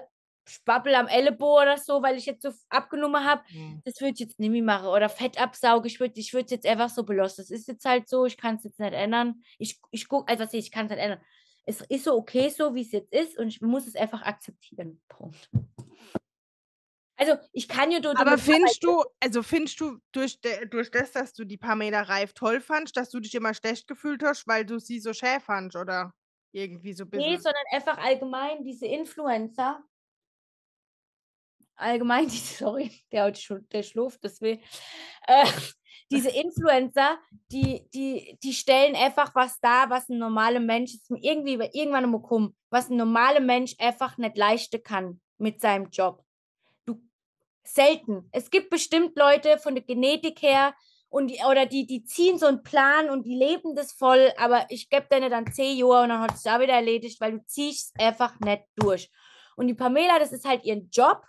Spappel am Ellenbogen oder so, weil ich jetzt so abgenommen habe. Mhm. Das würde ich jetzt nicht mehr machen. Oder Fett absaugen. Ich würde ich würd jetzt einfach so belassen. Das ist jetzt halt so. Ich kann es jetzt nicht ändern. Ich, ich gucke, also was ich, ich kann es nicht ändern es ist so okay so, wie es jetzt ist und ich muss es einfach akzeptieren. Punkt. Also ich kann ja dort. Aber findest du, also findest du durch, de, durch das, dass du die Pamela Reif toll fandst, dass du dich immer schlecht gefühlt hast, weil du sie so schäf fandst oder irgendwie so bist? Nee, sondern einfach allgemein diese Influencer. Allgemein diese, sorry, der, der schlurft, das Äh, diese Influencer, die, die, die stellen einfach was dar, was ein normaler Mensch ist, irgendwie irgendwann im kommen, was ein normaler Mensch einfach nicht leisten kann mit seinem Job. Du selten. Es gibt bestimmt Leute von der Genetik her und die, oder die, die ziehen so einen Plan und die leben das voll, aber ich gebe dir dann zehn Jahre und dann hat es da wieder erledigt, weil du ziehst einfach nicht durch. Und die Pamela, das ist halt ihr Job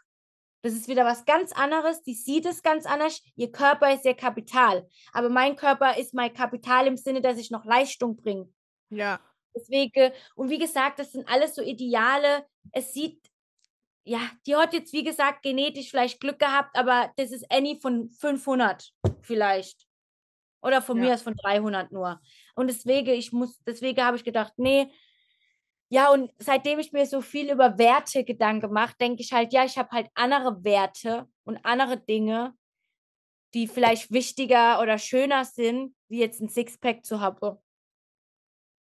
das ist wieder was ganz anderes. Die sieht es ganz anders. Ihr Körper ist ihr Kapital. Aber mein Körper ist mein Kapital im Sinne, dass ich noch Leistung bringe. Ja. Deswegen, und wie gesagt, das sind alles so Ideale. Es sieht, ja, die hat jetzt, wie gesagt, genetisch vielleicht Glück gehabt, aber das ist Annie von 500 vielleicht. Oder von ja. mir aus von 300 nur. Und deswegen, ich muss, deswegen habe ich gedacht, nee, ja, und seitdem ich mir so viel über Werte Gedanken mache, denke ich halt, ja, ich habe halt andere Werte und andere Dinge, die vielleicht wichtiger oder schöner sind, wie jetzt ein Sixpack zu haben.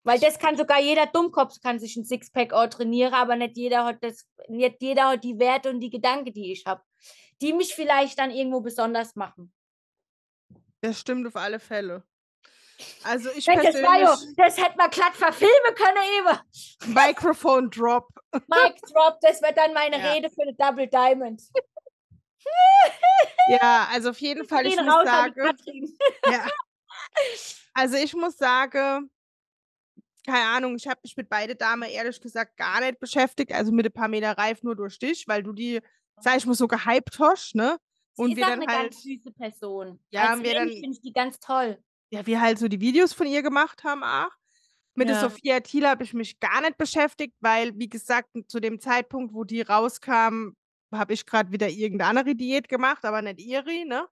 Weil das kann sogar jeder Dummkopf kann sich ein Sixpack auch trainieren, aber nicht jeder hat das, nicht jeder hat die Werte und die Gedanken, die ich habe, die mich vielleicht dann irgendwo besonders machen. Das stimmt auf alle Fälle. Also ich Denk persönlich... Das, das hätte man glatt verfilmen können, Eva. Microphone Drop. Mic Drop, das wäre dann meine ja. Rede für eine Double Diamond. ja, also auf jeden Fall, ich muss sagen... Ja. Also ich muss sagen, keine Ahnung, ich habe mich mit beide Damen ehrlich gesagt gar nicht beschäftigt, also mit ein paar Meter Reif nur durch dich, weil du die, sag ich mal, so gehypt hast, ne? Sie und ist wir auch dann eine halt, ganz süße Person. Ja, Als wir dann, finde ich die ganz toll ja, wir halt so die Videos von ihr gemacht haben auch. Mit ja. der Sophia Thiel habe ich mich gar nicht beschäftigt, weil, wie gesagt, zu dem Zeitpunkt, wo die rauskam, habe ich gerade wieder irgendeine andere Diät gemacht, aber nicht ihre, ne?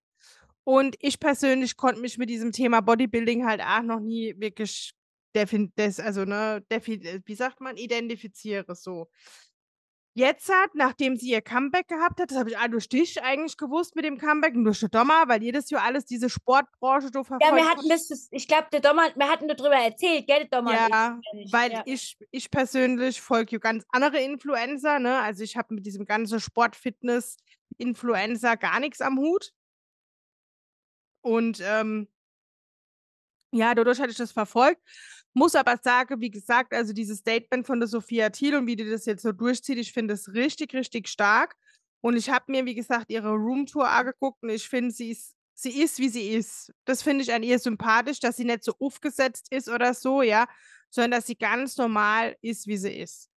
Und ich persönlich konnte mich mit diesem Thema Bodybuilding halt auch noch nie wirklich defin also ne, defi äh, wie sagt man, identifiziere so jetzt hat, nachdem sie ihr Comeback gehabt hat, das habe ich durch dich eigentlich gewusst mit dem Comeback und durch den Dommer, weil jedes Jahr alles diese Sportbranche so verfolgt. Ja, wir hatten das, ich glaube, der Dommer, wir hatten darüber erzählt, gell, der Dommer? Ja, ich, weil ja. ich, ich persönlich folge ganz andere Influencer, ne? Also ich habe mit diesem ganzen sportfitness influencer gar nichts am Hut. Und ähm, ja, dadurch hatte ich das verfolgt. Muss aber sagen, wie gesagt, also dieses Statement von der Sophia Thiel und wie die das jetzt so durchzieht, ich finde es richtig, richtig stark. Und ich habe mir, wie gesagt, ihre Roomtour angeguckt und ich finde, sie ist, sie ist, wie sie ist. Das finde ich an ihr sympathisch, dass sie nicht so aufgesetzt ist oder so, ja, sondern dass sie ganz normal ist, wie sie ist.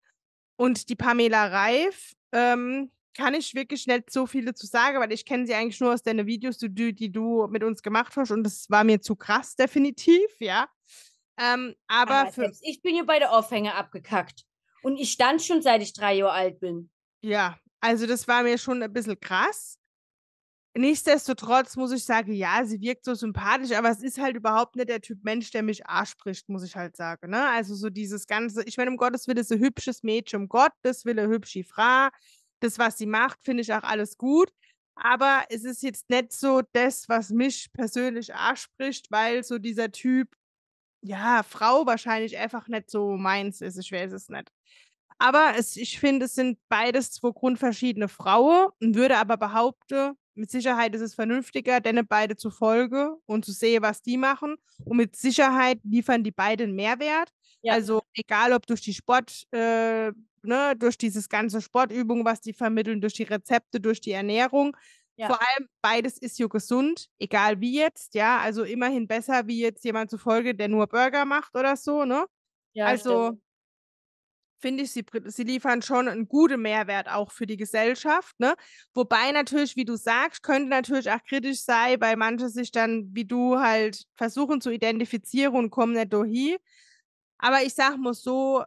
Und die Pamela Reif, ähm, kann ich wirklich nicht so viele zu sagen, weil ich kenne sie eigentlich nur aus deinen Videos, die, die, du mit uns gemacht hast und das war mir zu krass, definitiv, ja. Ähm, aber, aber für... ich bin ja bei der Aufhänger abgekackt. Und ich stand schon, seit ich drei Jahre alt bin. Ja, also das war mir schon ein bisschen krass. Nichtsdestotrotz muss ich sagen, ja, sie wirkt so sympathisch, aber es ist halt überhaupt nicht der Typ Mensch, der mich A spricht, muss ich halt sagen. Ne? Also so dieses ganze, ich meine, um Gottes Willen ist ein hübsches Mädchen, um Gottes Willen eine hübsche Frau. Das, was sie macht, finde ich auch alles gut. Aber es ist jetzt nicht so das, was mich persönlich anspricht, weil so dieser Typ ja, Frau wahrscheinlich einfach nicht so meins ist. Ich weiß es nicht. Aber es, ich finde, es sind beides zwei grundverschiedene Frauen und würde aber behaupten, mit Sicherheit ist es vernünftiger, denen beide zu folgen und zu sehen, was die machen. Und mit Sicherheit liefern die beiden Mehrwert. Ja. Also egal, ob durch die Sport, äh, ne, durch dieses ganze Sportübung, was die vermitteln, durch die Rezepte, durch die Ernährung, ja. Vor allem beides ist ja gesund, egal wie jetzt, ja. Also immerhin besser wie jetzt jemand zufolge, der nur Burger macht oder so, ne? Ja, also finde ich, sie, sie liefern schon einen guten Mehrwert auch für die Gesellschaft, ne? Wobei natürlich, wie du sagst, könnte natürlich auch kritisch sein, weil manche sich dann, wie du, halt versuchen zu identifizieren und kommen nicht durch. Aber ich sag mal so,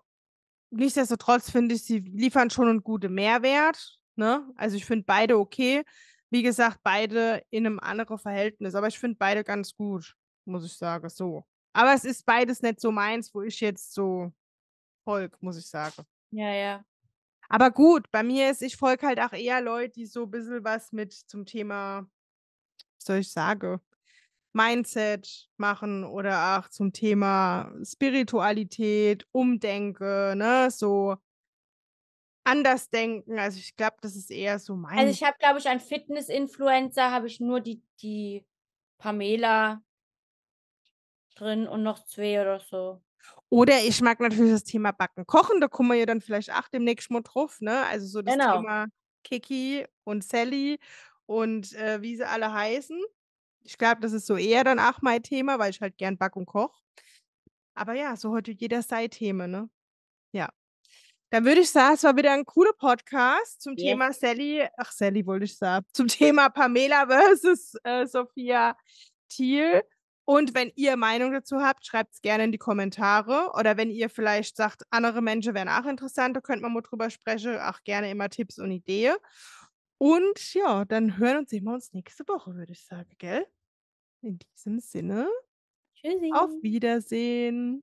nichtsdestotrotz finde ich, sie liefern schon einen guten Mehrwert. Ne? Also ich finde beide okay wie gesagt, beide in einem anderen Verhältnis. Aber ich finde beide ganz gut, muss ich sagen. So. Aber es ist beides nicht so meins, wo ich jetzt so folge, muss ich sagen. Ja, ja. Aber gut, bei mir ist, ich folge halt auch eher Leute, die so ein bisschen was mit zum Thema, was soll ich sagen, Mindset machen oder auch zum Thema Spiritualität, Umdenke, ne, so anders denken. Also ich glaube, das ist eher so also, mein. Also ich habe, glaube ich, an Fitness-Influencer habe ich nur die, die Pamela drin und noch zwei oder so. Oder ich mag natürlich das Thema Backen kochen, da kommen wir ja dann vielleicht auch demnächst mal drauf, ne? Also so das genau. Thema Kiki und Sally und äh, wie sie alle heißen. Ich glaube, das ist so eher dann auch mein Thema, weil ich halt gern back und koche. Aber ja, so heute jeder sei Thema, ne? Ja. Dann würde ich sagen, es war wieder ein cooler Podcast zum yeah. Thema Sally, ach Sally wollte ich sagen, zum Thema Pamela versus äh, Sophia Thiel. Und wenn ihr Meinung dazu habt, schreibt es gerne in die Kommentare. Oder wenn ihr vielleicht sagt, andere Menschen wären auch interessant, da könnte man mal drüber sprechen. Auch gerne immer Tipps und Ideen. Und ja, dann hören und sehen wir uns nächste Woche, würde ich sagen, gell? In diesem Sinne. Tschüssi. Auf Wiedersehen.